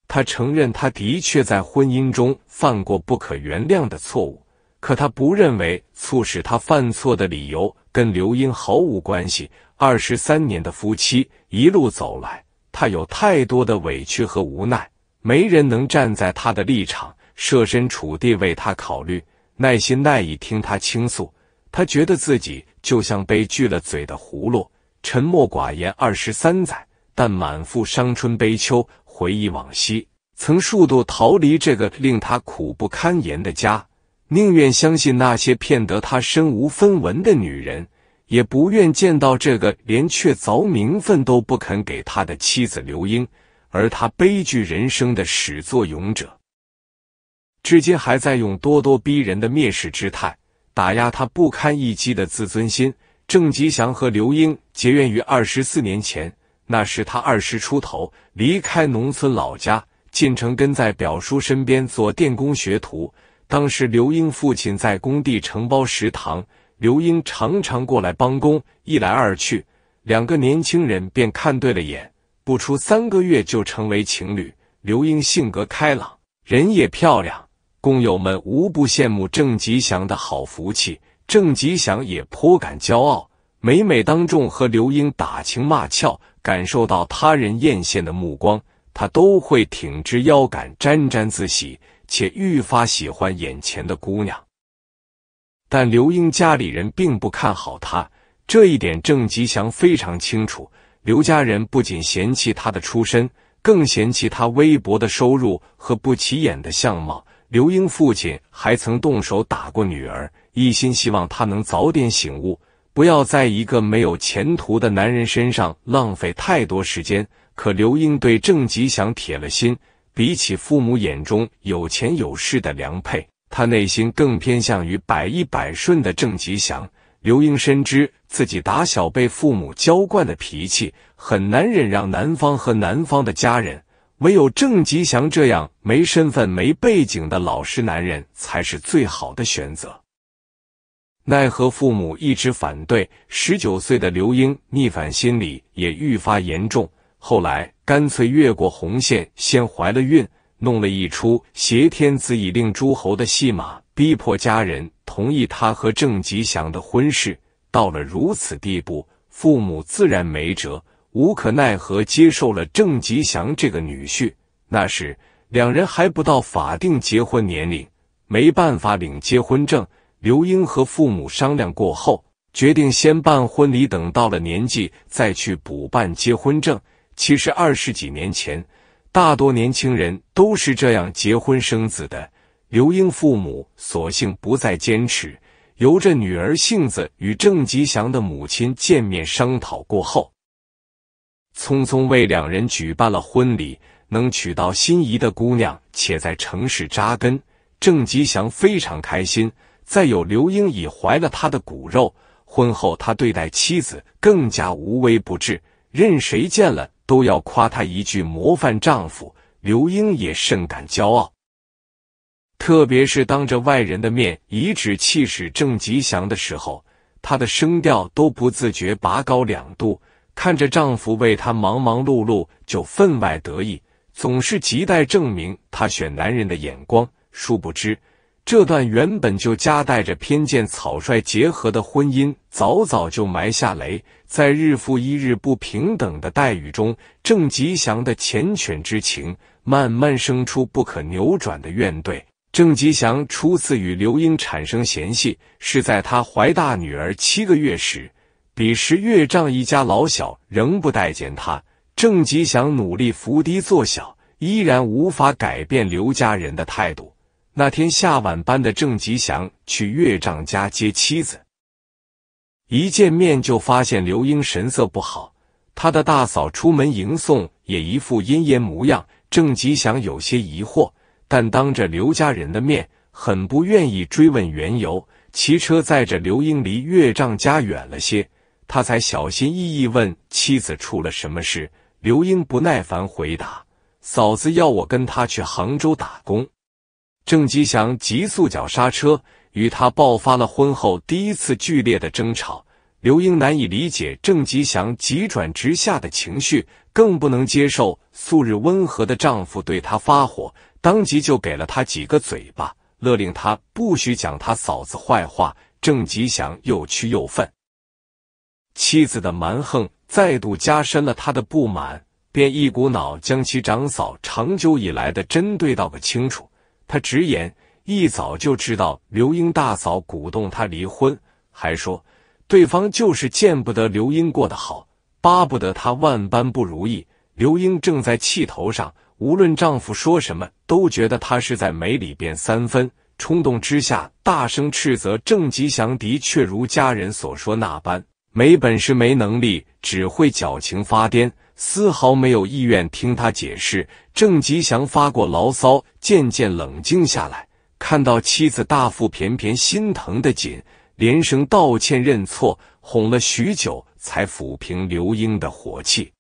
他承认，他的确在婚姻中犯过不可原谅的错误，可他不认为促使他犯错的理由跟刘英毫无关系。二十三年的夫妻一路走来，他有太多的委屈和无奈。没人能站在他的立场，设身处地为他考虑，耐心耐意听他倾诉。他觉得自己就像被锯了嘴的葫芦，沉默寡言二十三载，但满腹伤春悲秋。回忆往昔，曾数度逃离这个令他苦不堪言的家，宁愿相信那些骗得他身无分文的女人，也不愿见到这个连确凿名分都不肯给他的妻子刘英。而他悲剧人生的始作俑者，至今还在用咄咄逼人的蔑视之态打压他不堪一击的自尊心。郑吉祥和刘英结缘于二十四年前，那时他二十出头，离开农村老家进城，跟在表叔身边做电工学徒。当时刘英父亲在工地承包食堂，刘英常常过来帮工，一来二去，两个年轻人便看对了眼。不出三个月就成为情侣。刘英性格开朗，人也漂亮，工友们无不羡慕郑吉祥的好福气。郑吉祥也颇感骄傲，每每当众和刘英打情骂俏，感受到他人艳羡的目光，他都会挺直腰杆，沾沾自喜，且愈发喜欢眼前的姑娘。但刘英家里人并不看好他，这一点郑吉祥非常清楚。刘家人不仅嫌弃他的出身，更嫌弃他微薄的收入和不起眼的相貌。刘英父亲还曾动手打过女儿，一心希望她能早点醒悟，不要在一个没有前途的男人身上浪费太多时间。可刘英对郑吉祥铁了心，比起父母眼中有钱有势的梁佩，他内心更偏向于百依百顺的郑吉祥。刘英深知自己打小被父母娇惯的脾气很难忍让，男方和男方的家人，唯有郑吉祥这样没身份、没背景的老实男人才是最好的选择。奈何父母一直反对，十九岁的刘英逆反心理也愈发严重，后来干脆越过红线，先怀了孕，弄了一出挟天子以令诸侯的戏码。逼迫家人同意他和郑吉祥的婚事，到了如此地步，父母自然没辙，无可奈何接受了郑吉祥这个女婿。那时两人还不到法定结婚年龄，没办法领结婚证。刘英和父母商量过后，决定先办婚礼，等到了年纪再去补办结婚证。其实二十几年前，大多年轻人都是这样结婚生子的。刘英父母索性不再坚持，由着女儿性子与郑吉祥的母亲见面商讨过后，匆匆为两人举办了婚礼。能娶到心仪的姑娘，且在城市扎根，郑吉祥非常开心。再有刘英已怀了他的骨肉，婚后他对待妻子更加无微不至，任谁见了都要夸他一句模范丈夫。刘英也甚感骄傲。特别是当着外人的面颐指气使郑吉祥的时候，她的声调都不自觉拔高两度。看着丈夫为她忙忙碌碌，就分外得意，总是亟待证明她选男人的眼光。殊不知，这段原本就夹带着偏见、草率结合的婚姻，早早就埋下雷。在日复一日不平等的待遇中，郑吉祥的缱绻之情慢慢生出不可扭转的怨怼。郑吉祥初次与刘英产生嫌隙，是在他怀大女儿七个月时。彼时岳丈一家老小仍不待见他。郑吉祥努力伏低做小，依然无法改变刘家人的态度。那天下晚班的郑吉祥去岳丈家接妻子，一见面就发现刘英神色不好，他的大嫂出门迎送也一副阴阴模样。郑吉祥有些疑惑。但当着刘家人的面，很不愿意追问缘由。骑车载着刘英离岳丈家远了些，他才小心翼翼问妻子出了什么事。刘英不耐烦回答：“嫂子要我跟她去杭州打工。”郑吉祥急速脚刹车，与他爆发了婚后第一次剧烈的争吵。刘英难以理解郑吉祥急转直下的情绪，更不能接受素日温和的丈夫对她发火。当即就给了他几个嘴巴，勒令他不许讲他嫂子坏话。郑吉祥又屈又愤，妻子的蛮横再度加深了他的不满，便一股脑将其长嫂长久以来的针对道个清楚。他直言，一早就知道刘英大嫂鼓动他离婚，还说对方就是见不得刘英过得好，巴不得他万般不如意。刘英正在气头上。无论丈夫说什么，都觉得他是在没里边三分。冲动之下，大声斥责郑吉祥的确如家人所说那般，没本事、没能力，只会矫情发癫，丝毫没有意愿听他解释。郑吉祥发过牢骚，渐渐冷静下来，看到妻子大腹便便，心疼的紧，连声道歉认错，哄了许久，才抚平刘英的火气。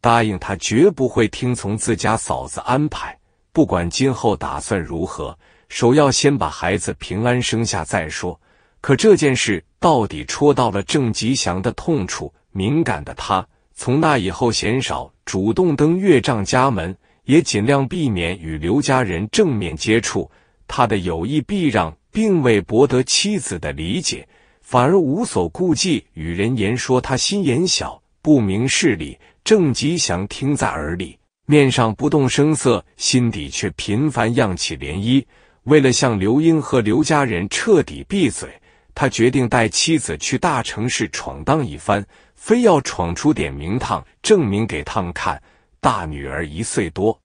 答应他绝不会听从自家嫂子安排，不管今后打算如何，首要先把孩子平安生下再说。可这件事到底戳到了郑吉祥的痛处，敏感的他从那以后鲜少主动登岳丈家门，也尽量避免与刘家人正面接触。他的有意避让并未博得妻子的理解，反而无所顾忌与人言说他心眼小、不明事理。郑吉祥听在耳里，面上不动声色，心底却频繁漾起涟漪。为了向刘英和刘家人彻底闭嘴，他决定带妻子去大城市闯荡一番，非要闯出点名堂，证明给他们看。大女儿一岁多，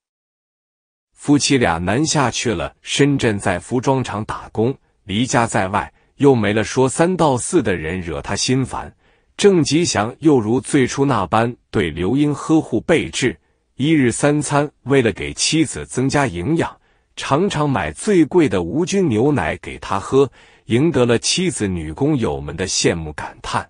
夫妻俩南下去了深圳，在服装厂打工，离家在外，又没了说三道四的人，惹他心烦。郑吉祥又如最初那般对刘英呵护备至，一日三餐，为了给妻子增加营养，常常买最贵的无菌牛奶给她喝，赢得了妻子女工友们的羡慕感叹。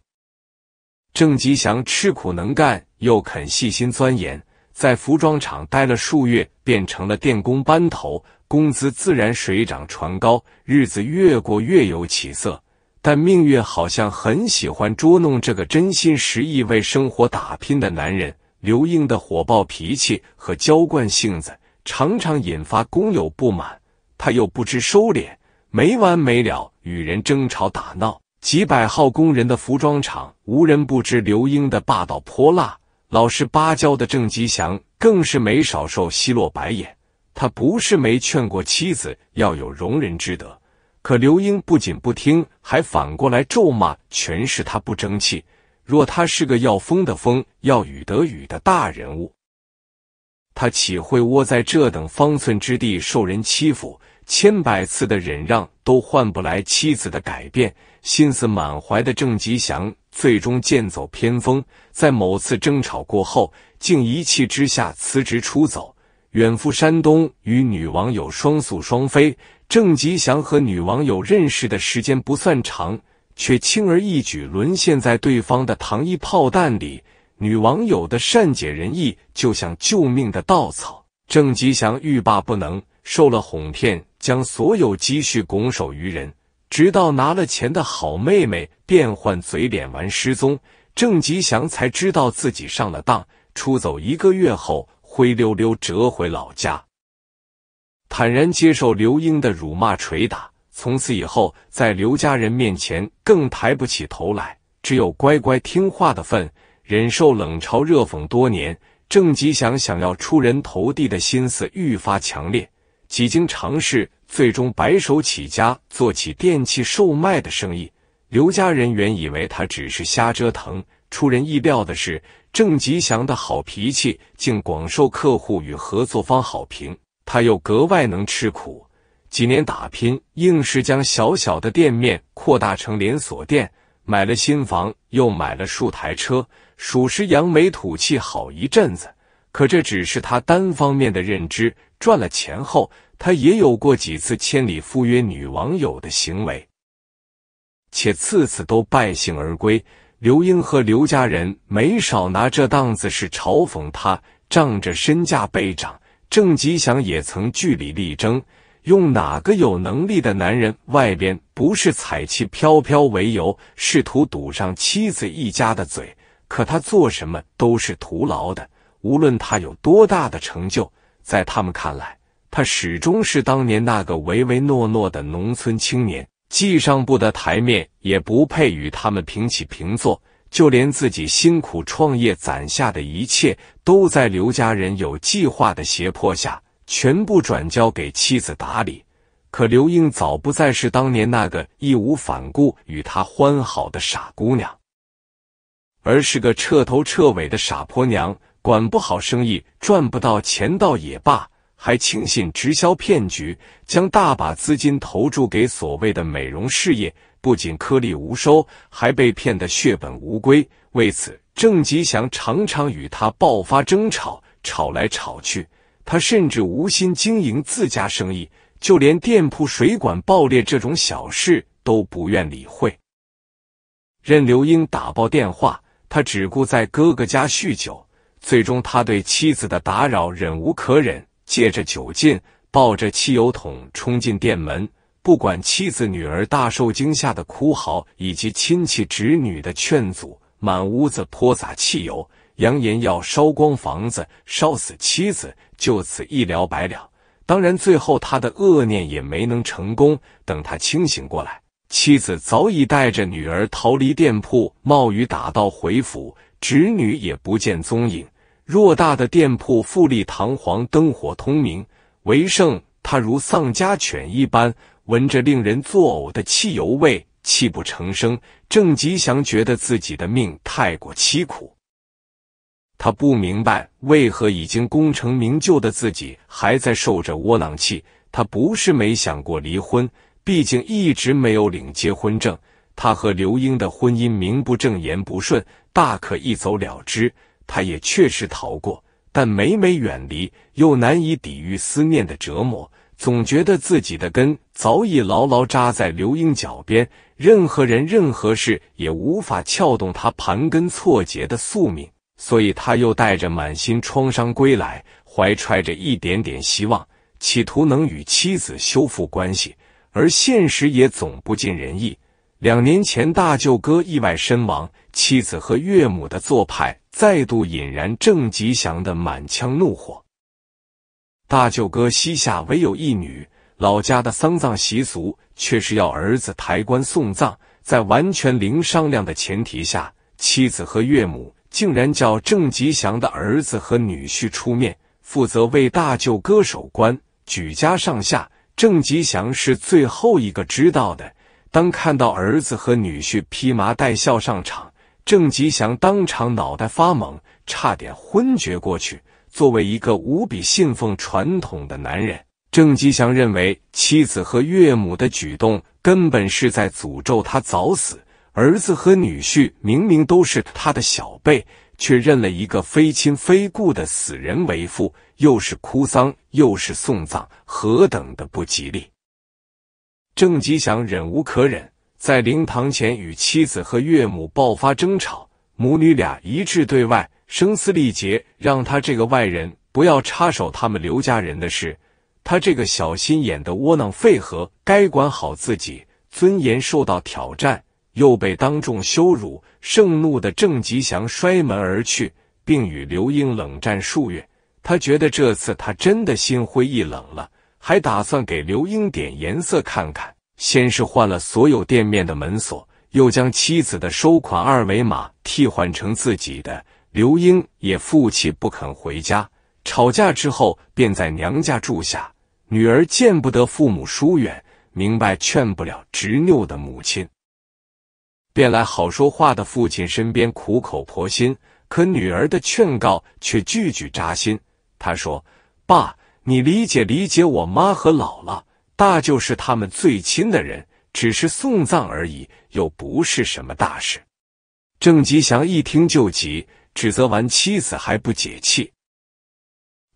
郑吉祥吃苦能干，又肯细心钻研，在服装厂待了数月，变成了电工班头，工资自然水涨船高，日子越过越有起色。但命运好像很喜欢捉弄这个真心实意为生活打拼的男人。刘英的火爆脾气和娇惯性子，常常引发工友不满，他又不知收敛，没完没了与人争吵打闹。几百号工人的服装厂，无人不知刘英的霸道泼辣。老实巴交的郑吉祥更是没少受奚落白眼。他不是没劝过妻子要有容人之德。可刘英不仅不听，还反过来咒骂，全是他不争气。若他是个要风得风、要雨得雨的大人物，他岂会窝在这等方寸之地受人欺负？千百次的忍让都换不来妻子的改变，心思满怀的郑吉祥最终剑走偏锋，在某次争吵过后，竟一气之下辞职出走。远赴山东与女网友双宿双飞，郑吉祥和女网友认识的时间不算长，却轻而易举沦陷在对方的糖衣炮弹里。女网友的善解人意就像救命的稻草，郑吉祥欲罢不能，受了哄骗，将所有积蓄拱手于人。直到拿了钱的好妹妹变换嘴脸完失踪，郑吉祥才知道自己上了当。出走一个月后。灰溜溜折回老家，坦然接受刘英的辱骂捶打，从此以后在刘家人面前更抬不起头来，只有乖乖听话的份，忍受冷嘲热讽多年。郑吉祥想要出人头地的心思愈发强烈，几经尝试，最终白手起家做起电器售卖的生意。刘家人原以为他只是瞎折腾，出人意料的是。郑吉祥的好脾气竟广受客户与合作方好评，他又格外能吃苦，几年打拼，硬是将小小的店面扩大成连锁店，买了新房，又买了数台车，属实扬眉吐气好一阵子。可这只是他单方面的认知，赚了钱后，他也有过几次千里赴约女网友的行为，且次次都败兴而归。刘英和刘家人没少拿这档子事嘲讽他，仗着身价倍涨，郑吉祥也曾据理力争，用哪个有能力的男人外边不是彩旗飘飘为由，试图堵上妻子一家的嘴。可他做什么都是徒劳的，无论他有多大的成就，在他们看来，他始终是当年那个唯唯诺诺的农村青年。既上部的台面也不配与他们平起平坐，就连自己辛苦创业攒下的一切，都在刘家人有计划的胁迫下，全部转交给妻子打理。可刘英早不再是当年那个义无反顾与他欢好的傻姑娘，而是个彻头彻尾的傻婆娘，管不好生意，赚不到钱，倒也罢。还轻信直销骗局，将大把资金投注给所谓的美容事业，不仅颗粒无收，还被骗得血本无归。为此，郑吉祥常常与他爆发争吵，吵来吵去，他甚至无心经营自家生意，就连店铺水管爆裂这种小事都不愿理会。任刘英打爆电话，他只顾在哥哥家酗酒。最终，他对妻子的打扰忍无可忍。借着酒劲，抱着汽油桶冲进店门，不管妻子、女儿大受惊吓的哭嚎，以及亲戚侄女的劝阻，满屋子泼洒汽油，扬言要烧光房子，烧死妻子，就此一了百了。当然，最后他的恶念也没能成功。等他清醒过来，妻子早已带着女儿逃离店铺，冒雨打道回府，侄女也不见踪影。偌大的店铺，富丽堂皇，灯火通明。唯盛他如丧家犬一般，闻着令人作呕的汽油味，泣不成声。郑吉祥觉得自己的命太过凄苦，他不明白为何已经功成名就的自己还在受着窝囊气。他不是没想过离婚，毕竟一直没有领结婚证，他和刘英的婚姻名不正言不顺，大可一走了之。他也确实逃过，但每每远离，又难以抵御思念的折磨，总觉得自己的根早已牢牢扎在刘英脚边，任何人、任何事也无法撬动他盘根错节的宿命。所以他又带着满心创伤归来，怀揣着一点点希望，企图能与妻子修复关系，而现实也总不尽人意。两年前，大舅哥意外身亡，妻子和岳母的做派。再度引燃郑吉祥的满腔怒火。大舅哥膝下唯有一女，老家的丧葬习俗却是要儿子抬棺送葬。在完全零商量的前提下，妻子和岳母竟然叫郑吉祥的儿子和女婿出面，负责为大舅哥守棺。举家上下，郑吉祥是最后一个知道的。当看到儿子和女婿披麻戴孝上场。郑吉祥当场脑袋发懵，差点昏厥过去。作为一个无比信奉传统的男人，郑吉祥认为妻子和岳母的举动根本是在诅咒他早死。儿子和女婿明明都是他的小辈，却认了一个非亲非故的死人为父，又是哭丧又是送葬，何等的不吉利！郑吉祥忍无可忍。在灵堂前与妻子和岳母爆发争吵，母女俩一致对外，声嘶力竭，让他这个外人不要插手他们刘家人的事。他这个小心眼的窝囊废和该管好自己，尊严受到挑战，又被当众羞辱，盛怒的郑吉祥摔门而去，并与刘英冷战数月。他觉得这次他真的心灰意冷了，还打算给刘英点颜色看看。先是换了所有店面的门锁，又将妻子的收款二维码替换成自己的。刘英也负气不肯回家，吵架之后便在娘家住下。女儿见不得父母疏远，明白劝不了执拗的母亲，便来好说话的父亲身边苦口婆心。可女儿的劝告却句句扎心。他说：“爸，你理解理解我妈和姥姥。”大舅是他们最亲的人，只是送葬而已，又不是什么大事。郑吉祥一听就急，指责完妻子还不解气，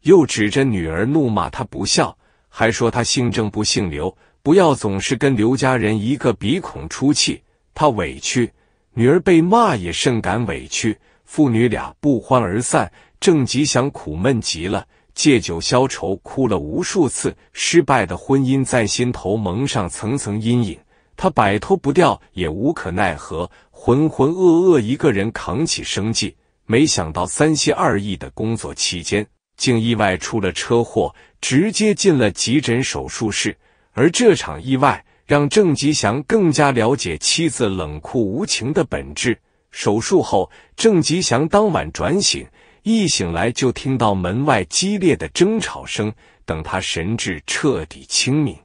又指着女儿怒骂她不孝，还说她姓郑不姓刘，不要总是跟刘家人一个鼻孔出气。他委屈，女儿被骂也甚感委屈，父女俩不欢而散。郑吉祥苦闷极了。借酒消愁，哭了无数次，失败的婚姻在心头蒙上层层阴影，他摆脱不掉，也无可奈何，浑浑噩噩一个人扛起生计。没想到三心二意的工作期间，竟意外出了车祸，直接进了急诊手术室。而这场意外让郑吉祥更加了解妻子冷酷无情的本质。手术后，郑吉祥当晚转醒。一醒来就听到门外激烈的争吵声，等他神志彻底清明，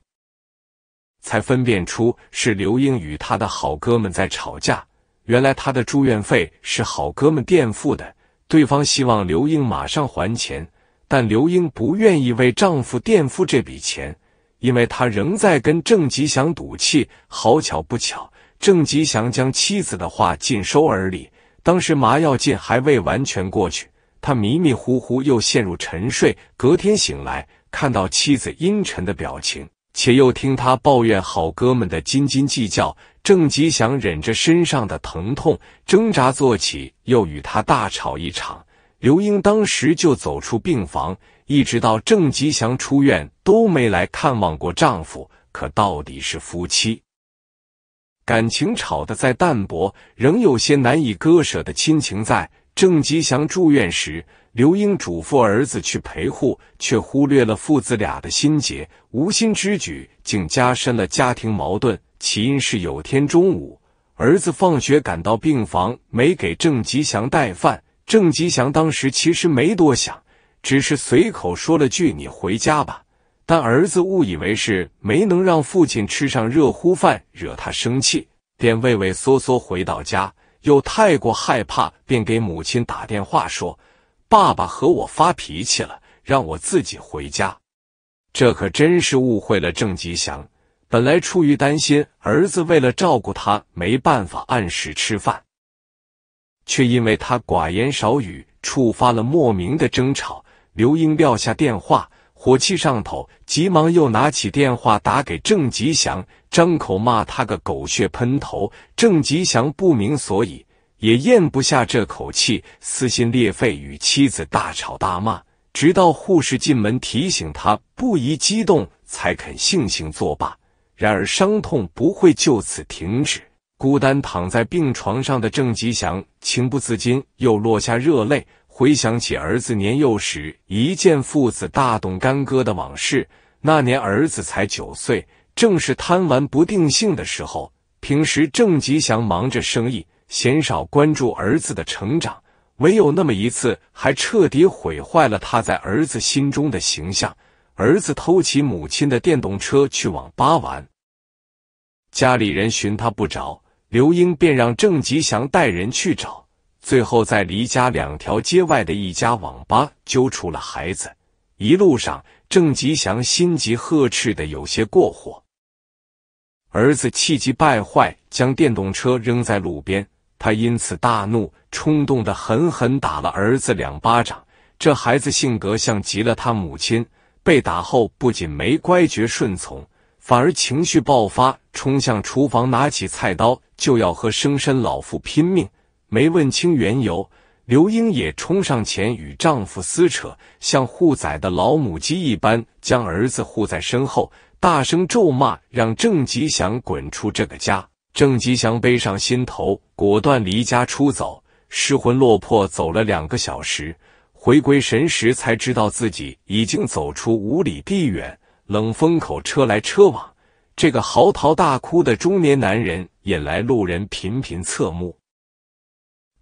才分辨出是刘英与他的好哥们在吵架。原来他的住院费是好哥们垫付的，对方希望刘英马上还钱，但刘英不愿意为丈夫垫付这笔钱，因为她仍在跟郑吉祥赌气。好巧不巧，郑吉祥将妻子的话尽收耳里。当时麻药劲还未完全过去。他迷迷糊糊又陷入沉睡，隔天醒来，看到妻子阴沉的表情，且又听他抱怨好哥们的斤斤计较。郑吉祥忍着身上的疼痛挣扎坐起，又与他大吵一场。刘英当时就走出病房，一直到郑吉祥出院都没来看望过丈夫。可到底是夫妻，感情吵得再淡薄，仍有些难以割舍的亲情在。郑吉祥住院时，刘英嘱咐儿子去陪护，却忽略了父子俩的心结，无心之举竟加深了家庭矛盾。起因是有天中午，儿子放学赶到病房，没给郑吉祥带饭。郑吉祥当时其实没多想，只是随口说了句“你回家吧”。但儿子误以为是没能让父亲吃上热乎饭，惹他生气，便畏畏缩缩回到家。又太过害怕，便给母亲打电话说：“爸爸和我发脾气了，让我自己回家。”这可真是误会了。郑吉祥本来出于担心，儿子为了照顾他，没办法按时吃饭，却因为他寡言少语，触发了莫名的争吵。刘英撂下电话。火气上头，急忙又拿起电话打给郑吉祥，张口骂他个狗血喷头。郑吉祥不明所以，也咽不下这口气，撕心裂肺与妻子大吵大骂，直到护士进门提醒他不宜激动，才肯悻悻作罢。然而伤痛不会就此停止，孤单躺在病床上的郑吉祥情不自禁又落下热泪。回想起儿子年幼时一见父子大动干戈的往事，那年儿子才九岁，正是贪玩不定性的时候。平时郑吉祥忙着生意，鲜少关注儿子的成长，唯有那么一次，还彻底毁坏了他在儿子心中的形象。儿子偷骑母亲的电动车去网吧玩，家里人寻他不着，刘英便让郑吉祥带人去找。最后，在离家两条街外的一家网吧揪出了孩子。一路上，郑吉祥心急呵斥的有些过火，儿子气急败坏，将电动车扔在路边。他因此大怒，冲动的狠狠打了儿子两巴掌。这孩子性格像极了他母亲。被打后，不仅没乖觉顺从，反而情绪爆发，冲向厨房，拿起菜刀就要和生身老妇拼命。没问清缘由，刘英也冲上前与丈夫撕扯，像护崽的老母鸡一般将儿子护在身后，大声咒骂，让郑吉祥滚出这个家。郑吉祥背上心头，果断离家出走，失魂落魄走了两个小时，回归神时才知道自己已经走出五里地远。冷风口车来车往，这个嚎啕大哭的中年男人引来路人频频侧目。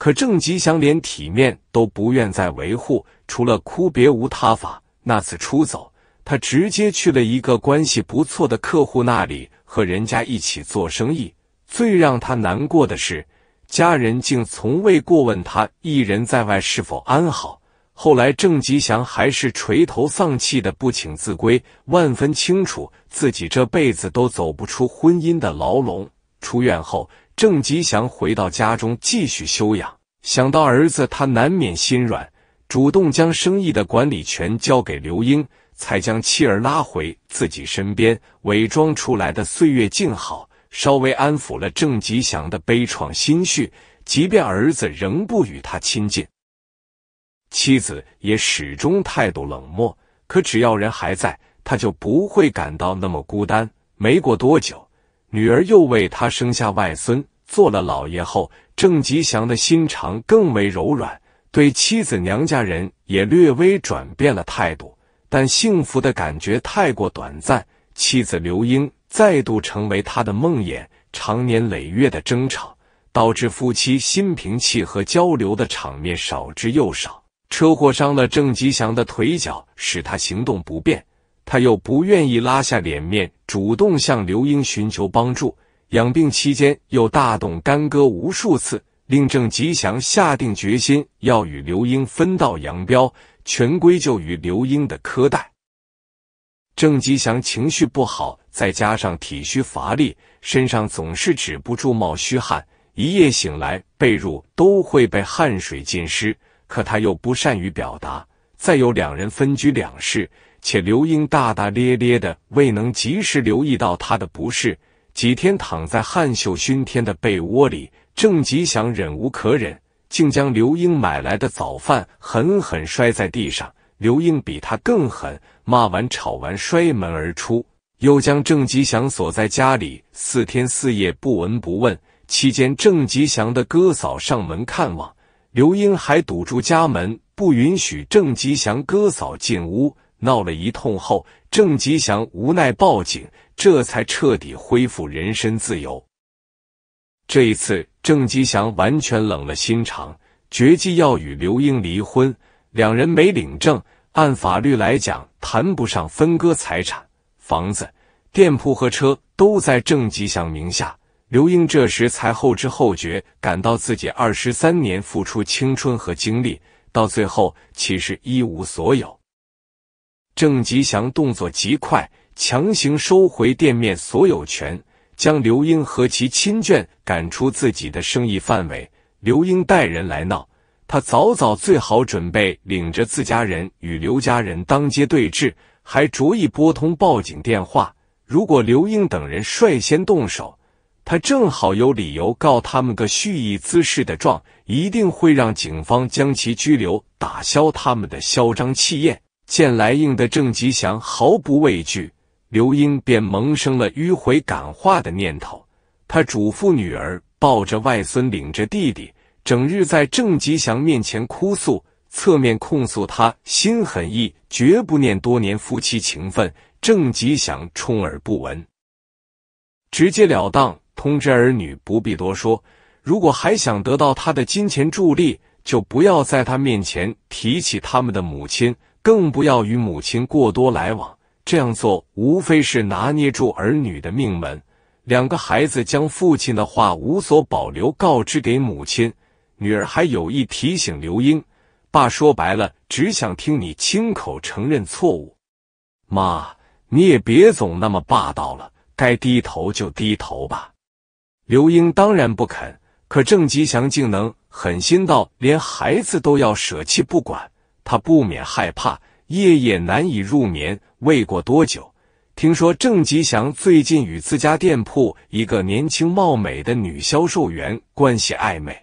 可郑吉祥连体面都不愿再维护，除了哭别无他法。那次出走，他直接去了一个关系不错的客户那里，和人家一起做生意。最让他难过的是，家人竟从未过问他一人在外是否安好。后来，郑吉祥还是垂头丧气的不请自归，万分清楚自己这辈子都走不出婚姻的牢笼。出院后。郑吉祥回到家中继续休养，想到儿子，他难免心软，主动将生意的管理权交给刘英，才将妻儿拉回自己身边。伪装出来的岁月静好，稍微安抚了郑吉祥的悲怆心绪。即便儿子仍不与他亲近，妻子也始终态度冷漠。可只要人还在，他就不会感到那么孤单。没过多久。女儿又为他生下外孙，做了老爷后，郑吉祥的心肠更为柔软，对妻子娘家人也略微转变了态度。但幸福的感觉太过短暂，妻子刘英再度成为他的梦魇。长年累月的争吵，导致夫妻心平气和交流的场面少之又少。车祸伤了郑吉祥的腿脚，使他行动不便。他又不愿意拉下脸面，主动向刘英寻求帮助。养病期间又大动干戈无数次，令郑吉祥下定决心要与刘英分道扬镳，全归咎于刘英的苛待。郑吉祥情绪不好，再加上体虚乏力，身上总是止不住冒虚汗，一夜醒来，被褥都会被汗水浸湿。可他又不善于表达，再有两人分居两室。且刘英大大咧咧的，未能及时留意到他的不适，几天躺在汗臭熏天的被窝里。郑吉祥忍无可忍，竟将刘英买来的早饭狠狠摔在地上。刘英比他更狠，骂完吵完，摔门而出，又将郑吉祥锁在家里四天四夜不闻不问。期间，郑吉祥的哥嫂上门看望，刘英还堵住家门，不允许郑吉祥哥嫂进屋。闹了一通后，郑吉祥无奈报警，这才彻底恢复人身自由。这一次，郑吉祥完全冷了心肠，决计要与刘英离婚。两人没领证，按法律来讲，谈不上分割财产、房子、店铺和车都在郑吉祥名下。刘英这时才后知后觉，感到自己二十三年付出青春和精力，到最后其实一无所有。郑吉祥动作极快，强行收回店面所有权，将刘英和其亲眷赶出自己的生意范围。刘英带人来闹，他早早最好准备，领着自家人与刘家人当街对峙，还逐一拨通报警电话。如果刘英等人率先动手，他正好有理由告他们个蓄意滋事的状，一定会让警方将其拘留，打消他们的嚣张气焰。见来应的郑吉祥毫不畏惧，刘英便萌生了迂回感化的念头。他嘱咐女儿抱着外孙，领着弟弟，整日在郑吉祥面前哭诉，侧面控诉他心狠意，绝不念多年夫妻情分。郑吉祥充耳不闻，直截了当通知儿女不必多说。如果还想得到他的金钱助力，就不要在他面前提起他们的母亲。更不要与母亲过多来往，这样做无非是拿捏住儿女的命门。两个孩子将父亲的话无所保留告知给母亲，女儿还有意提醒刘英：“爸说白了，只想听你亲口承认错误。”妈，你也别总那么霸道了，该低头就低头吧。刘英当然不肯，可郑吉祥竟能狠心到连孩子都要舍弃不管。他不免害怕，夜夜难以入眠。未过多久，听说郑吉祥最近与自家店铺一个年轻貌美的女销售员关系暧昧，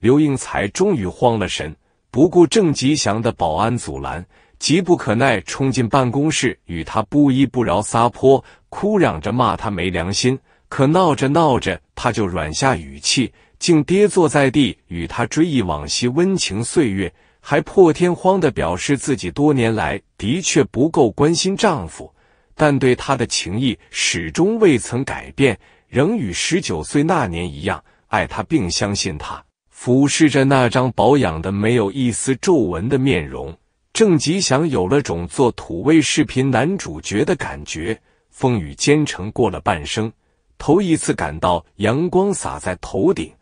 刘英才终于慌了神，不顾郑吉祥的保安阻拦，急不可耐冲进办公室，与他不依不饶撒泼，哭嚷着骂他没良心。可闹着闹着，他就软下语气，竟跌坐在地，与他追忆往昔温情岁月。还破天荒的表示自己多年来的确不够关心丈夫，但对他的情谊始终未曾改变，仍与十九岁那年一样爱他并相信他。俯视着那张保养的没有一丝皱纹的面容，郑吉祥有了种做土味视频男主角的感觉。风雨兼程过了半生，头一次感到阳光洒在头顶，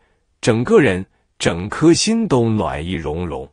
整个人、整颗心都暖意融融。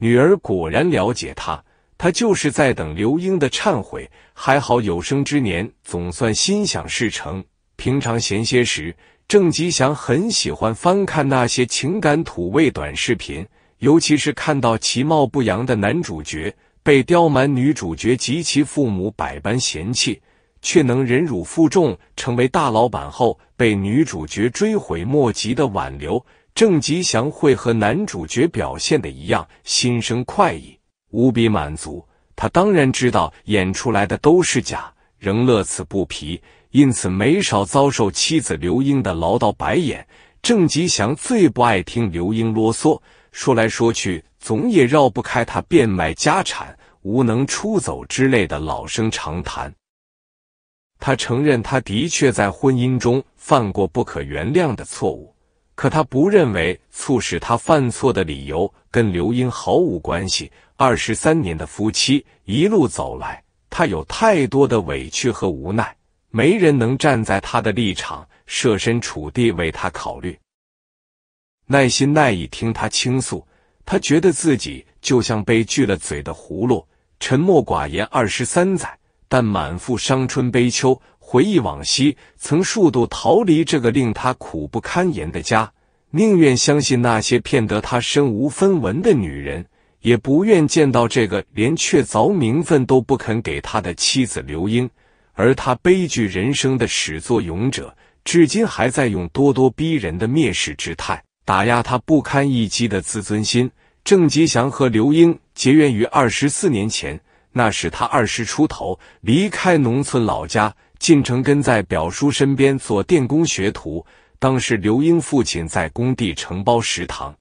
女儿果然了解他，他就是在等刘英的忏悔。还好有生之年总算心想事成。平常闲些时，郑吉祥很喜欢翻看那些情感土味短视频，尤其是看到其貌不扬的男主角被刁蛮女主角及其父母百般嫌弃，却能忍辱负重成为大老板后，被女主角追悔莫及的挽留。郑吉祥会和男主角表现的一样，心生快意，无比满足。他当然知道演出来的都是假，仍乐此不疲，因此没少遭受妻子刘英的唠叨白眼。郑吉祥最不爱听刘英啰嗦，说来说去总也绕不开他变卖家产、无能出走之类的老生常谈。他承认，他的确在婚姻中犯过不可原谅的错误。可他不认为促使他犯错的理由跟刘英毫无关系。二十三年的夫妻一路走来，他有太多的委屈和无奈，没人能站在他的立场，设身处地为他考虑，耐心耐意听他倾诉。他觉得自己就像被锯了嘴的葫芦，沉默寡言二十三载，但满腹伤春悲秋。回忆往昔，曾数度逃离这个令他苦不堪言的家，宁愿相信那些骗得他身无分文的女人，也不愿见到这个连确凿名分都不肯给他的妻子刘英。而他悲剧人生的始作俑者，至今还在用咄咄逼人的蔑视之态打压他不堪一击的自尊心。郑吉祥和刘英结缘于二十四年前，那时他二十出头，离开农村老家。进城跟在表叔身边做电工学徒，当时刘英父亲在工地承包食堂，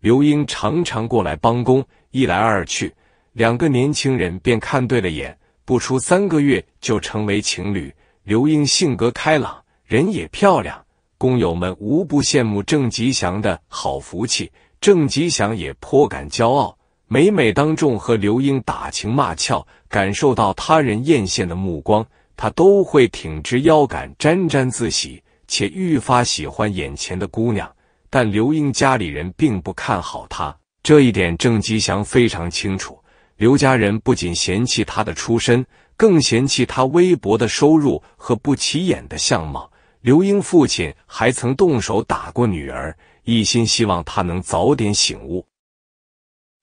刘英常常过来帮工，一来二去，两个年轻人便看对了眼，不出三个月就成为情侣。刘英性格开朗，人也漂亮，工友们无不羡慕郑吉祥的好福气，郑吉祥也颇感骄傲，每每当众和刘英打情骂俏，感受到他人艳羡的目光。他都会挺直腰杆，沾沾自喜，且愈发喜欢眼前的姑娘。但刘英家里人并不看好他，这一点郑吉祥非常清楚。刘家人不仅嫌弃他的出身，更嫌弃他微薄的收入和不起眼的相貌。刘英父亲还曾动手打过女儿，一心希望他能早点醒悟，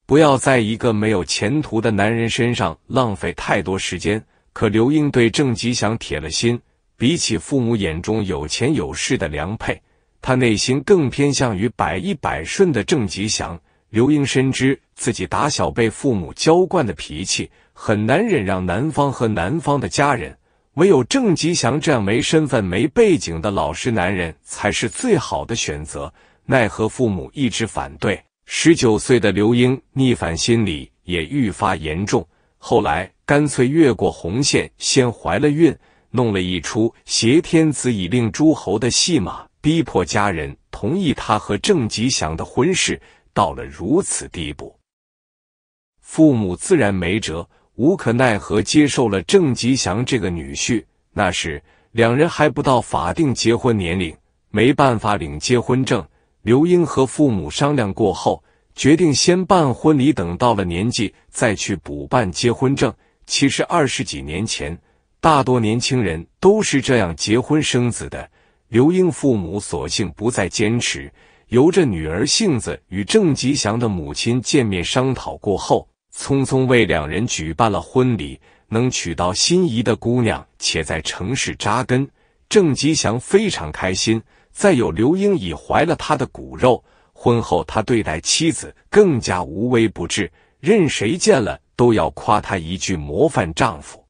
不要在一个没有前途的男人身上浪费太多时间。可刘英对郑吉祥铁了心。比起父母眼中有钱有势的梁佩，她内心更偏向于百依百顺的郑吉祥。刘英深知自己打小被父母娇惯的脾气，很难忍让男方和男方的家人。唯有郑吉祥这样没身份、没背景的老实男人才是最好的选择。奈何父母一直反对，十九岁的刘英逆反心理也愈发严重。后来干脆越过红线，先怀了孕，弄了一出挟天子以令诸侯的戏码，逼迫家人同意他和郑吉祥的婚事，到了如此地步，父母自然没辙，无可奈何接受了郑吉祥这个女婿。那时两人还不到法定结婚年龄，没办法领结婚证。刘英和父母商量过后。决定先办婚礼，等到了年纪再去补办结婚证。其实二十几年前，大多年轻人都是这样结婚生子的。刘英父母索性不再坚持，由着女儿性子，与郑吉祥的母亲见面商讨过后，匆匆为两人举办了婚礼。能娶到心仪的姑娘，且在城市扎根，郑吉祥非常开心。再有刘英已怀了他的骨肉。婚后，他对待妻子更加无微不至，任谁见了都要夸他一句模范丈夫。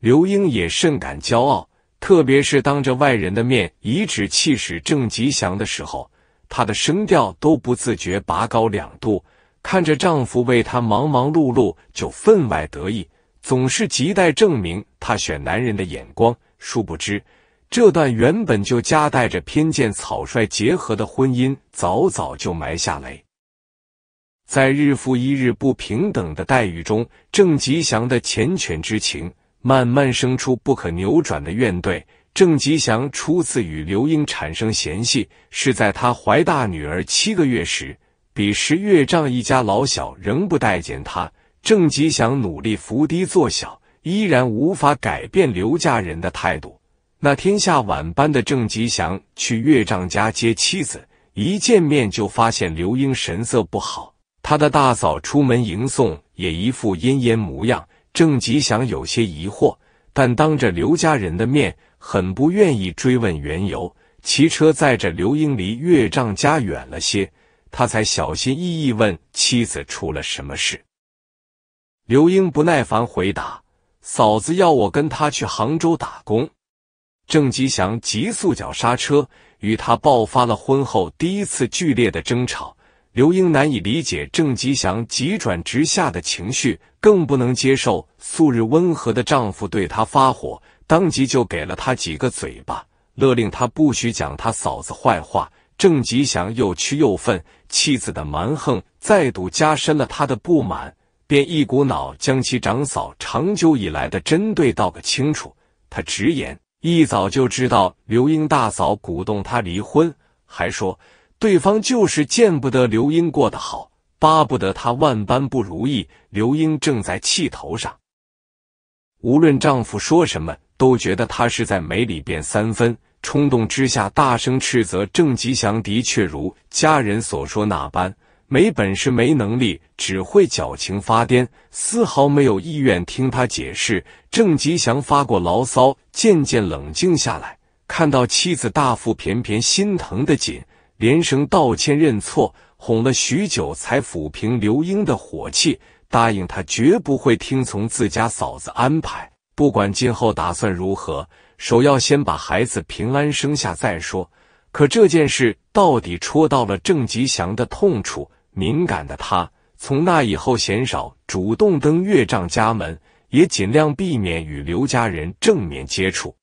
刘英也甚感骄傲，特别是当着外人的面颐指气使郑吉祥的时候，她的声调都不自觉拔高两度。看着丈夫为她忙忙碌碌，就分外得意，总是亟待证明她选男人的眼光。殊不知。这段原本就夹带着偏见、草率结合的婚姻，早早就埋下雷。在日复一日不平等的待遇中，郑吉祥的缱绻之情慢慢生出不可扭转的怨怼。郑吉祥初次与刘英产生嫌隙，是在他怀大女儿七个月时。彼时岳丈一家老小仍不待见他，郑吉祥努力伏低做小，依然无法改变刘家人的态度。那天下晚班的郑吉祥去岳丈家接妻子，一见面就发现刘英神色不好，他的大嫂出门迎送也一副阴阴模样。郑吉祥有些疑惑，但当着刘家人的面，很不愿意追问缘由。骑车载着刘英离岳丈家远了些，他才小心翼翼问妻子出了什么事。刘英不耐烦回答：“嫂子要我跟他去杭州打工。”郑吉祥急速脚刹车，与他爆发了婚后第一次剧烈的争吵。刘英难以理解郑吉祥急转直下的情绪，更不能接受素日温和的丈夫对她发火，当即就给了他几个嘴巴，勒令他不许讲他嫂子坏话。郑吉祥又屈又愤，妻子的蛮横再度加深了他的不满，便一股脑将其长嫂长久以来的针对道个清楚。他直言。一早就知道刘英大嫂鼓动他离婚，还说对方就是见不得刘英过得好，巴不得她万般不如意。刘英正在气头上，无论丈夫说什么，都觉得他是在没里辩三分，冲动之下大声斥责郑吉祥，的确如家人所说那般。没本事、没能力，只会矫情发癫，丝毫没有意愿听他解释。郑吉祥发过牢骚，渐渐冷静下来，看到妻子大腹便便，心疼的紧，连声道歉认错，哄了许久才抚平刘英的火气，答应他绝不会听从自家嫂子安排，不管今后打算如何，首要先把孩子平安生下再说。可这件事到底戳到了郑吉祥的痛处。敏感的他，从那以后鲜少主动登岳丈家门，也尽量避免与刘家人正面接触。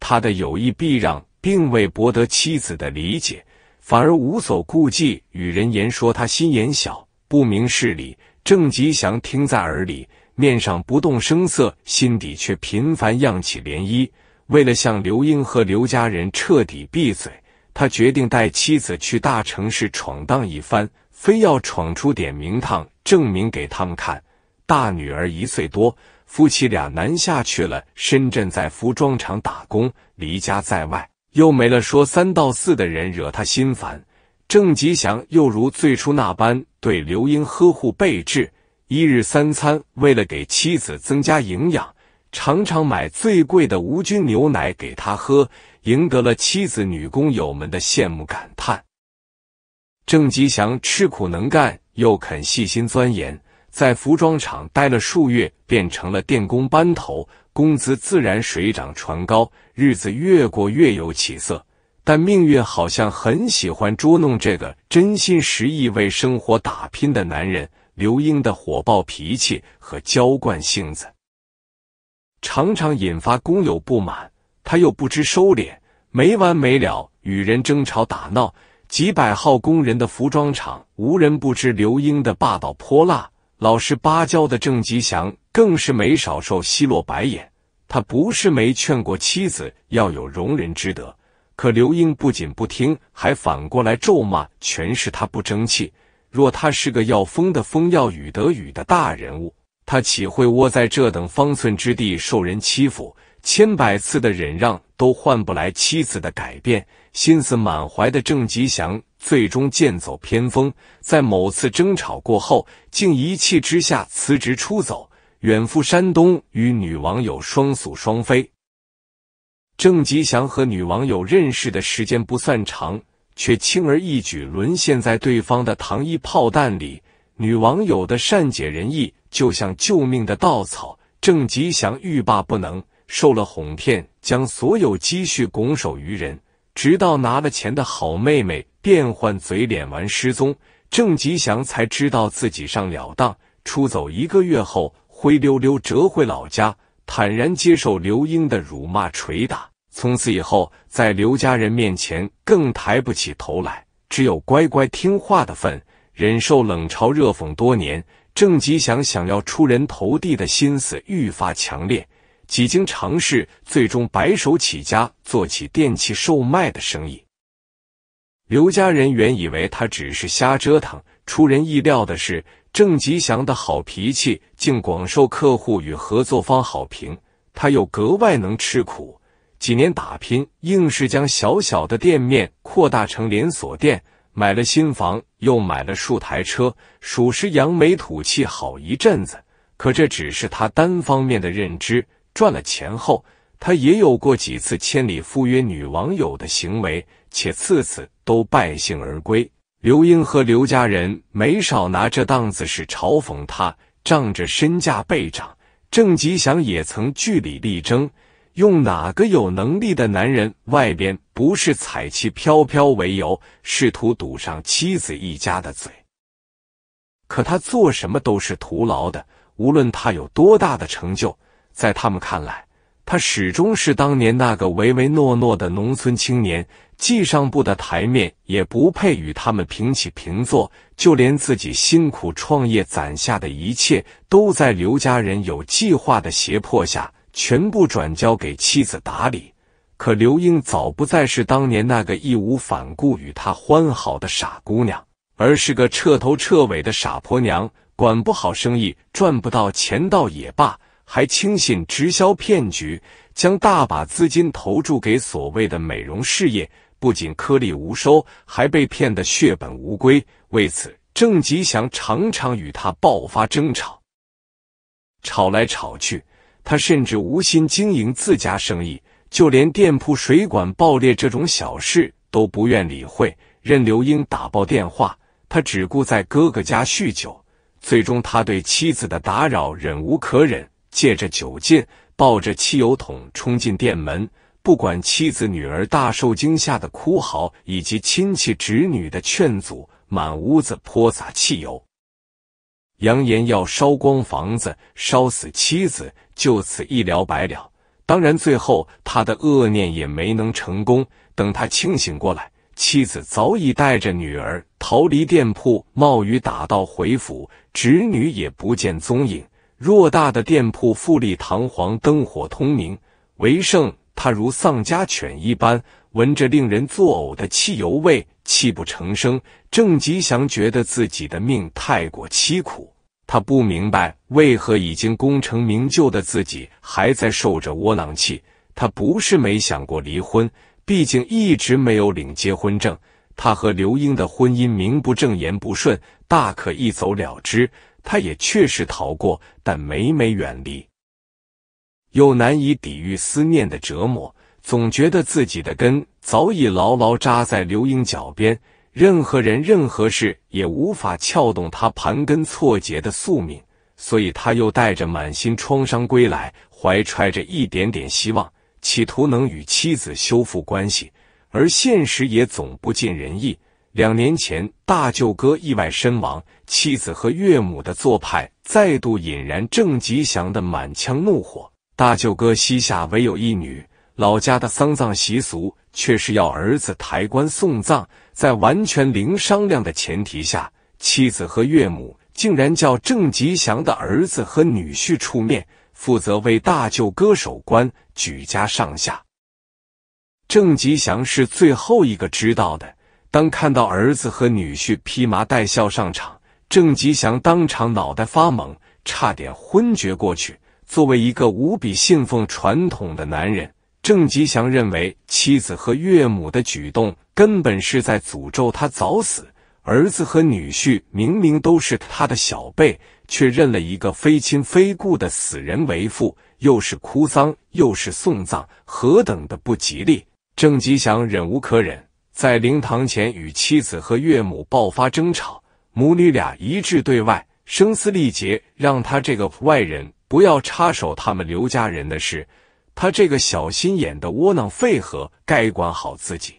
他的有意避让，并未博得妻子的理解，反而无所顾忌与人言说他心眼小、不明事理。郑吉祥听在耳里，面上不动声色，心底却频繁漾起涟漪。为了向刘英和刘家人彻底闭嘴。他决定带妻子去大城市闯荡一番，非要闯出点名堂，证明给他们看。大女儿一岁多，夫妻俩南下去了深圳，在服装厂打工，离家在外，又没了说三道四的人，惹他心烦。郑吉祥又如最初那般对刘英呵护备至，一日三餐，为了给妻子增加营养。常常买最贵的无菌牛奶给他喝，赢得了妻子女工友们的羡慕感叹。郑吉祥吃苦能干，又肯细心钻研，在服装厂待了数月，变成了电工班头，工资自然水涨船高，日子越过越有起色。但命运好像很喜欢捉弄这个真心实意为生活打拼的男人。刘英的火爆脾气和娇惯性子。常常引发工友不满，他又不知收敛，没完没了与人争吵打闹。几百号工人的服装厂，无人不知刘英的霸道泼辣。老实巴交的郑吉祥更是没少受奚落白眼。他不是没劝过妻子要有容人之德，可刘英不仅不听，还反过来咒骂，全是他不争气。若他是个要风得风要雨得雨的大人物。他岂会窝在这等方寸之地受人欺负？千百次的忍让都换不来妻子的改变，心思满怀的郑吉祥最终剑走偏锋，在某次争吵过后，竟一气之下辞职出走，远赴山东与女网友双宿双飞。郑吉祥和女网友认识的时间不算长，却轻而易举沦陷在对方的糖衣炮弹里。女网友的善解人意。就像救命的稻草，郑吉祥欲罢不能，受了哄骗，将所有积蓄拱手于人。直到拿了钱的好妹妹变换嘴脸完失踪，郑吉祥才知道自己上了当。出走一个月后，灰溜溜折回老家，坦然接受刘英的辱骂捶打。从此以后，在刘家人面前更抬不起头来，只有乖乖听话的份，忍受冷嘲热讽多年。郑吉祥想要出人头地的心思愈发强烈，几经尝试，最终白手起家做起电器售卖的生意。刘家人原以为他只是瞎折腾，出人意料的是，郑吉祥的好脾气竟广受客户与合作方好评。他又格外能吃苦，几年打拼，硬是将小小的店面扩大成连锁店。买了新房，又买了数台车，属实扬眉吐气好一阵子。可这只是他单方面的认知。赚了钱后，他也有过几次千里赴约女网友的行为，且次次都败兴而归。刘英和刘家人没少拿这档子事嘲讽他，仗着身价倍涨，郑吉祥也曾据理力争。用哪个有能力的男人外边不是彩旗飘飘为由，试图堵上妻子一家的嘴。可他做什么都是徒劳的，无论他有多大的成就，在他们看来，他始终是当年那个唯唯诺诺的农村青年，既上不得台面，也不配与他们平起平坐。就连自己辛苦创业攒下的一切，都在刘家人有计划的胁迫下。全部转交给妻子打理，可刘英早不再是当年那个义无反顾与他欢好的傻姑娘，而是个彻头彻尾的傻婆娘。管不好生意，赚不到钱倒也罢，还轻信直销骗局，将大把资金投注给所谓的美容事业，不仅颗粒无收，还被骗得血本无归。为此，郑吉祥常常与他爆发争吵，吵来吵去。他甚至无心经营自家生意，就连店铺水管爆裂这种小事都不愿理会，任刘英打爆电话，他只顾在哥哥家酗酒。最终，他对妻子的打扰忍无可忍，借着酒劲，抱着汽油桶冲进店门，不管妻子、女儿大受惊吓的哭嚎，以及亲戚侄女的劝阻，满屋子泼洒汽油。扬言要烧光房子，烧死妻子，就此一了百了。当然，最后他的恶念也没能成功。等他清醒过来，妻子早已带着女儿逃离店铺，冒雨打道回府，侄女也不见踪影。偌大的店铺富丽堂皇，灯火通明，为剩他如丧家犬一般，闻着令人作呕的汽油味，泣不成声。郑吉祥觉得自己的命太过凄苦，他不明白为何已经功成名就的自己还在受着窝囊气。他不是没想过离婚，毕竟一直没有领结婚证，他和刘英的婚姻名不正言不顺，大可一走了之。他也确实逃过，但每每远离，又难以抵御思念的折磨，总觉得自己的根早已牢牢扎在刘英脚边。任何人、任何事也无法撬动他盘根错节的宿命，所以他又带着满心创伤归来，怀揣着一点点希望，企图能与妻子修复关系。而现实也总不尽人意。两年前，大舅哥意外身亡，妻子和岳母的做派再度引燃郑吉祥的满腔怒火。大舅哥膝下唯有一女，老家的丧葬习俗。却是要儿子抬棺送葬，在完全零商量的前提下，妻子和岳母竟然叫郑吉祥的儿子和女婿出面，负责为大舅哥守棺，举家上下。郑吉祥是最后一个知道的。当看到儿子和女婿披麻戴孝上场，郑吉祥当场脑袋发懵，差点昏厥过去。作为一个无比信奉传统的男人。郑吉祥认为妻子和岳母的举动根本是在诅咒他早死。儿子和女婿明明都是他的小辈，却认了一个非亲非故的死人为父，又是哭丧又是送葬，何等的不吉利！郑吉祥忍无可忍，在灵堂前与妻子和岳母爆发争吵，母女俩一致对外，声嘶力竭，让他这个外人不要插手他们刘家人的事。他这个小心眼的窝囊废和该管好自己，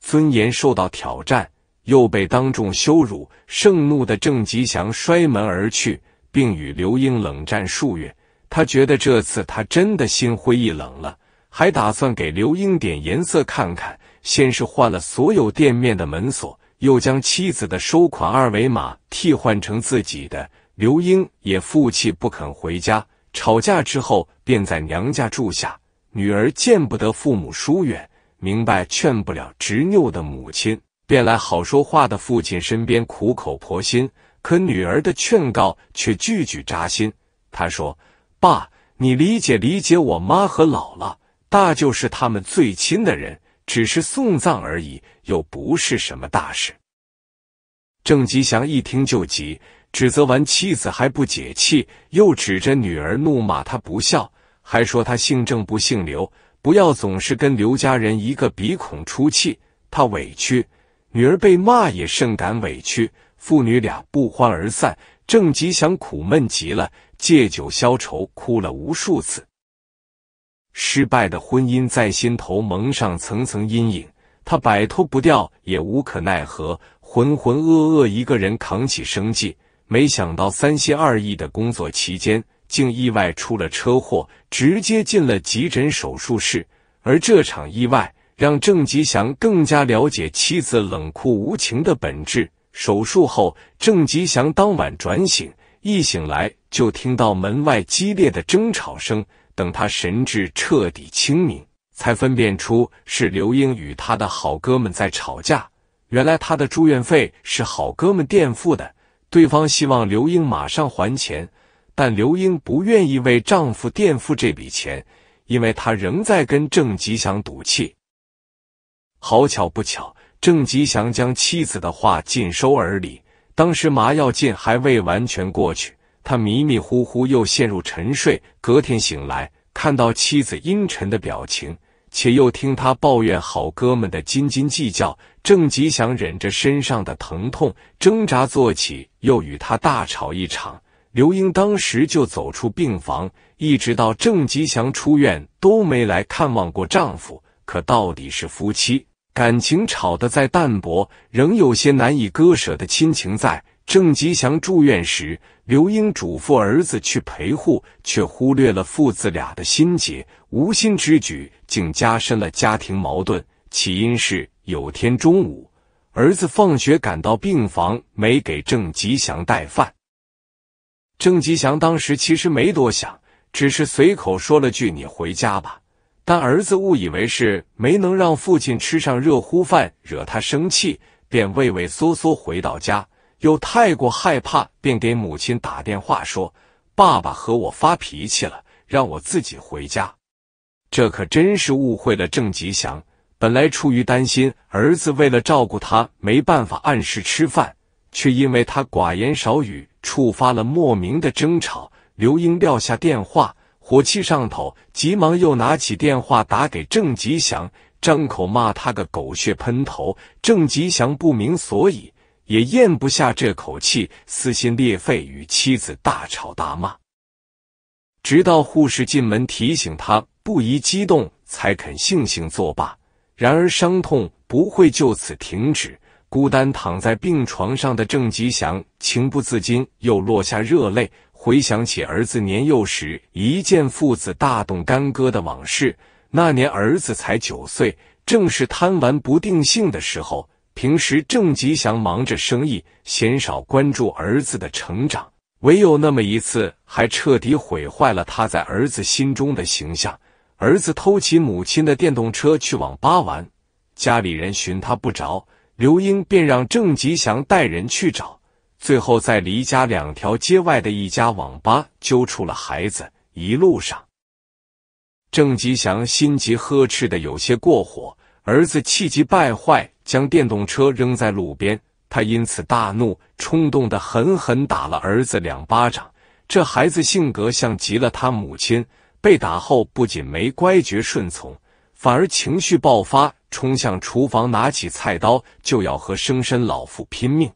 尊严受到挑战又被当众羞辱，盛怒的郑吉祥摔门而去，并与刘英冷战数月。他觉得这次他真的心灰意冷了，还打算给刘英点颜色看看。先是换了所有店面的门锁，又将妻子的收款二维码替换成自己的。刘英也负气不肯回家。吵架之后，便在娘家住下。女儿见不得父母疏远，明白劝不了执拗的母亲，便来好说话的父亲身边苦口婆心。可女儿的劝告却句句扎心。她说：“爸，你理解理解我妈和姥姥，大舅是他们最亲的人，只是送葬而已，又不是什么大事。”郑吉祥一听就急。指责完妻子还不解气，又指着女儿怒骂她不孝，还说她姓郑不姓刘，不要总是跟刘家人一个鼻孔出气。她委屈，女儿被骂也甚感委屈，父女俩不欢而散。郑吉祥苦闷极了，借酒消愁，哭了无数次。失败的婚姻在心头蒙上层层阴影，他摆脱不掉，也无可奈何，浑浑噩噩一个人扛起生计。没想到三心二意的工作期间，竟意外出了车祸，直接进了急诊手术室。而这场意外让郑吉祥更加了解妻子冷酷无情的本质。手术后，郑吉祥当晚转醒，一醒来就听到门外激烈的争吵声。等他神志彻底清明，才分辨出是刘英与他的好哥们在吵架。原来他的住院费是好哥们垫付的。对方希望刘英马上还钱，但刘英不愿意为丈夫垫付这笔钱，因为她仍在跟郑吉祥赌气。好巧不巧，郑吉祥将妻子的话尽收耳里。当时麻药劲还未完全过去，他迷迷糊糊又陷入沉睡。隔天醒来，看到妻子阴沉的表情，且又听他抱怨好哥们的斤斤计较。郑吉祥忍着身上的疼痛挣扎坐起，又与他大吵一场。刘英当时就走出病房，一直到郑吉祥出院都没来看望过丈夫。可到底是夫妻，感情吵得再淡薄，仍有些难以割舍的亲情在。郑吉祥住院时，刘英嘱咐儿子去陪护，却忽略了父子俩的心结，无心之举竟加深了家庭矛盾。起因是。有天中午，儿子放学赶到病房，没给郑吉祥带饭。郑吉祥当时其实没多想，只是随口说了句“你回家吧”。但儿子误以为是没能让父亲吃上热乎饭，惹他生气，便畏畏缩缩回到家，又太过害怕，便给母亲打电话说：“爸爸和我发脾气了，让我自己回家。”这可真是误会了郑吉祥。本来出于担心，儿子为了照顾他，没办法按时吃饭，却因为他寡言少语，触发了莫名的争吵。刘英撂下电话，火气上头，急忙又拿起电话打给郑吉祥，张口骂他个狗血喷头。郑吉祥不明所以，也咽不下这口气，撕心裂肺与妻子大吵大骂，直到护士进门提醒他不宜激动，才肯悻悻作罢。然而，伤痛不会就此停止。孤单躺在病床上的郑吉祥，情不自禁又落下热泪，回想起儿子年幼时一见父子大动干戈的往事。那年儿子才九岁，正是贪玩不定性的时候。平时郑吉祥忙着生意，鲜少关注儿子的成长，唯有那么一次，还彻底毁坏了他在儿子心中的形象。儿子偷骑母亲的电动车去网吧玩，家里人寻他不着，刘英便让郑吉祥带人去找，最后在离家两条街外的一家网吧揪出了孩子。一路上，郑吉祥心急呵斥的有些过火，儿子气急败坏，将电动车扔在路边。他因此大怒，冲动的狠狠打了儿子两巴掌。这孩子性格像极了他母亲。被打后不仅没乖觉顺从，反而情绪爆发，冲向厨房，拿起菜刀就要和生身老妇拼命。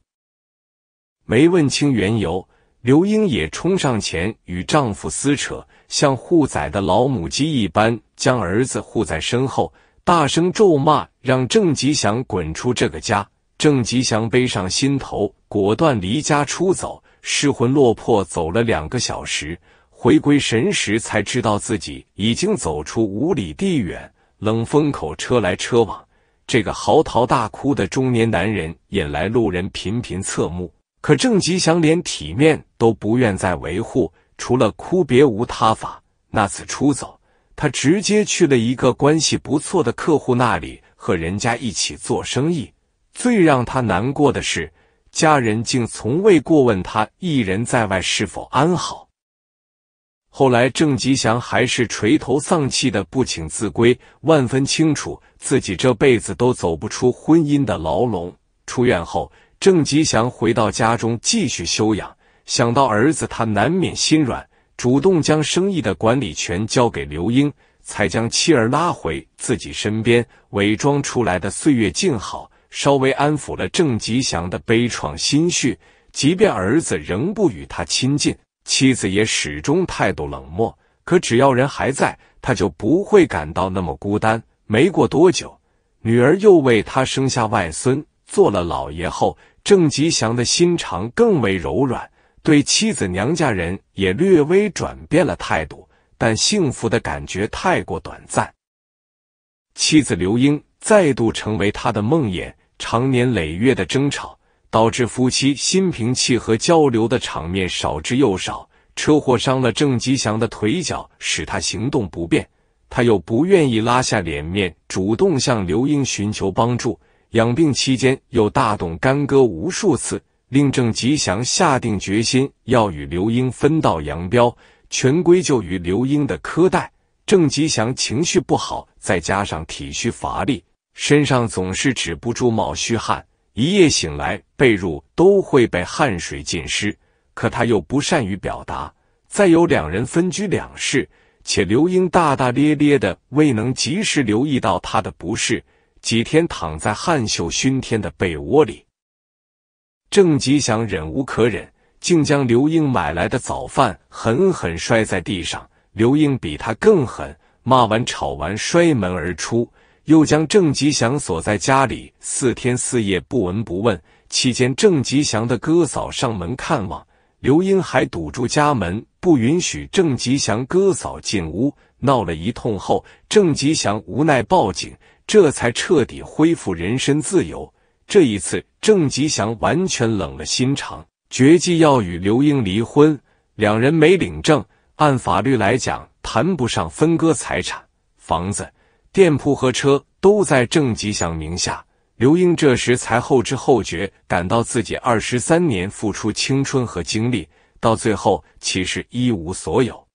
没问清缘由，刘英也冲上前与丈夫撕扯，像护崽的老母鸡一般将儿子护在身后，大声咒骂，让郑吉祥滚出这个家。郑吉祥背上心头，果断离家出走，失魂落魄走了两个小时。回归神识才知道自己已经走出五里地远，冷风口车来车往，这个嚎啕大哭的中年男人引来路人频频侧目。可郑吉祥连体面都不愿再维护，除了哭别无他法。那次出走，他直接去了一个关系不错的客户那里，和人家一起做生意。最让他难过的是，家人竟从未过问他一人在外是否安好。后来，郑吉祥还是垂头丧气的，不请自归。万分清楚自己这辈子都走不出婚姻的牢笼。出院后，郑吉祥回到家中继续休养。想到儿子，他难免心软，主动将生意的管理权交给刘英，才将妻儿拉回自己身边。伪装出来的岁月静好，稍微安抚了郑吉祥的悲怆心绪。即便儿子仍不与他亲近。妻子也始终态度冷漠，可只要人还在，他就不会感到那么孤单。没过多久，女儿又为他生下外孙，做了老爷后，郑吉祥的心肠更为柔软，对妻子娘家人也略微转变了态度。但幸福的感觉太过短暂，妻子刘英再度成为他的梦魇，长年累月的争吵。导致夫妻心平气和交流的场面少之又少。车祸伤了郑吉祥的腿脚，使他行动不便。他又不愿意拉下脸面，主动向刘英寻求帮助。养病期间又大动干戈无数次，令郑吉祥下定决心要与刘英分道扬镳。全归咎于刘英的苛待。郑吉祥情绪不好，再加上体虚乏力，身上总是止不住冒虚汗。一夜醒来，被褥都会被汗水浸湿。可他又不善于表达。再有两人分居两室，且刘英大大咧咧的，未能及时留意到他的不适。几天躺在汗臭熏天的被窝里，郑吉祥忍无可忍，竟将刘英买来的早饭狠狠摔在地上。刘英比他更狠，骂完吵完，摔门而出。又将郑吉祥锁在家里四天四夜，不闻不问。期间，郑吉祥的哥嫂上门看望，刘英还堵住家门，不允许郑吉祥哥嫂进屋，闹了一通后，郑吉祥无奈报警，这才彻底恢复人身自由。这一次，郑吉祥完全冷了心肠，决计要与刘英离婚。两人没领证，按法律来讲，谈不上分割财产、房子。店铺和车都在郑吉祥名下，刘英这时才后知后觉，感到自己二十三年付出青春和精力，到最后其实一无所有。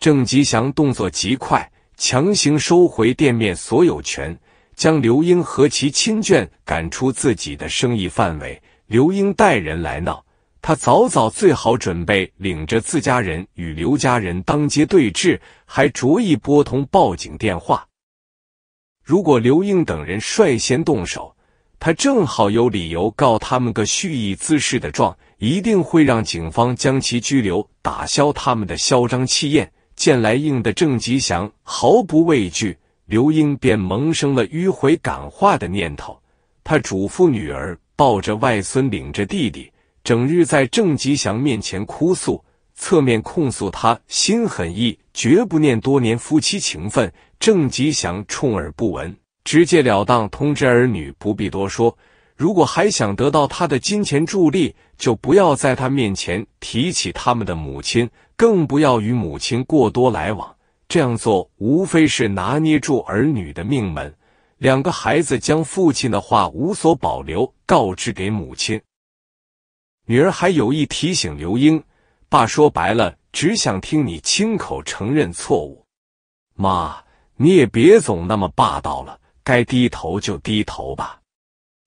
郑吉祥动作极快，强行收回店面所有权，将刘英和其亲眷赶出自己的生意范围。刘英带人来闹。他早早最好准备，领着自家人与刘家人当街对峙，还着意拨通报警电话。如果刘英等人率先动手，他正好有理由告他们个蓄意滋事的状，一定会让警方将其拘留，打消他们的嚣张气焰。见来硬的郑吉祥毫不畏惧，刘英便萌生了迂回感化的念头。他嘱咐女儿抱着外孙，领着弟弟。整日在郑吉祥面前哭诉，侧面控诉他心狠意绝不念多年夫妻情分。郑吉祥充耳不闻，直截了当通知儿女不必多说。如果还想得到他的金钱助力，就不要在他面前提起他们的母亲，更不要与母亲过多来往。这样做无非是拿捏住儿女的命门。两个孩子将父亲的话无所保留告知给母亲。女儿还有意提醒刘英：“爸说白了，只想听你亲口承认错误。”妈，你也别总那么霸道了，该低头就低头吧。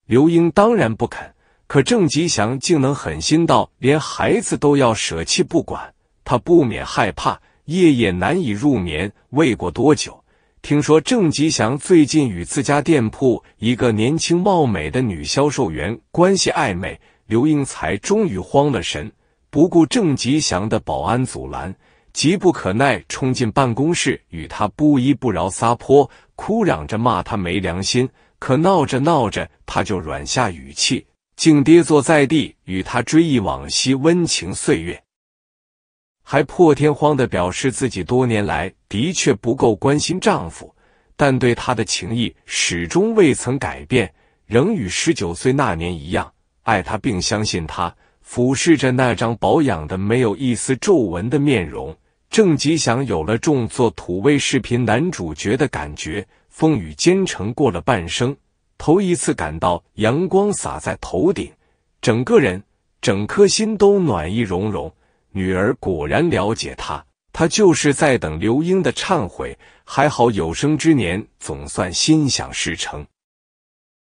刘英当然不肯，可郑吉祥竟能狠心到连孩子都要舍弃不管，他不免害怕，夜夜难以入眠。未过多久，听说郑吉祥最近与自家店铺一个年轻貌美的女销售员关系暧昧。刘英才终于慌了神，不顾郑吉祥的保安阻拦，急不可耐冲进办公室，与他不依不饶撒泼，哭嚷着骂他没良心。可闹着闹着，他就软下语气，竟跌坐在地，与他追忆往昔温情岁月，还破天荒的表示自己多年来的确不够关心丈夫，但对他的情谊始终未曾改变，仍与十九岁那年一样。爱他并相信他，俯视着那张保养的没有一丝皱纹的面容。郑吉祥有了重做土味视频男主角的感觉。风雨兼程过了半生，头一次感到阳光洒在头顶，整个人、整颗心都暖意融融。女儿果然了解他，他就是在等刘英的忏悔。还好有生之年，总算心想事成。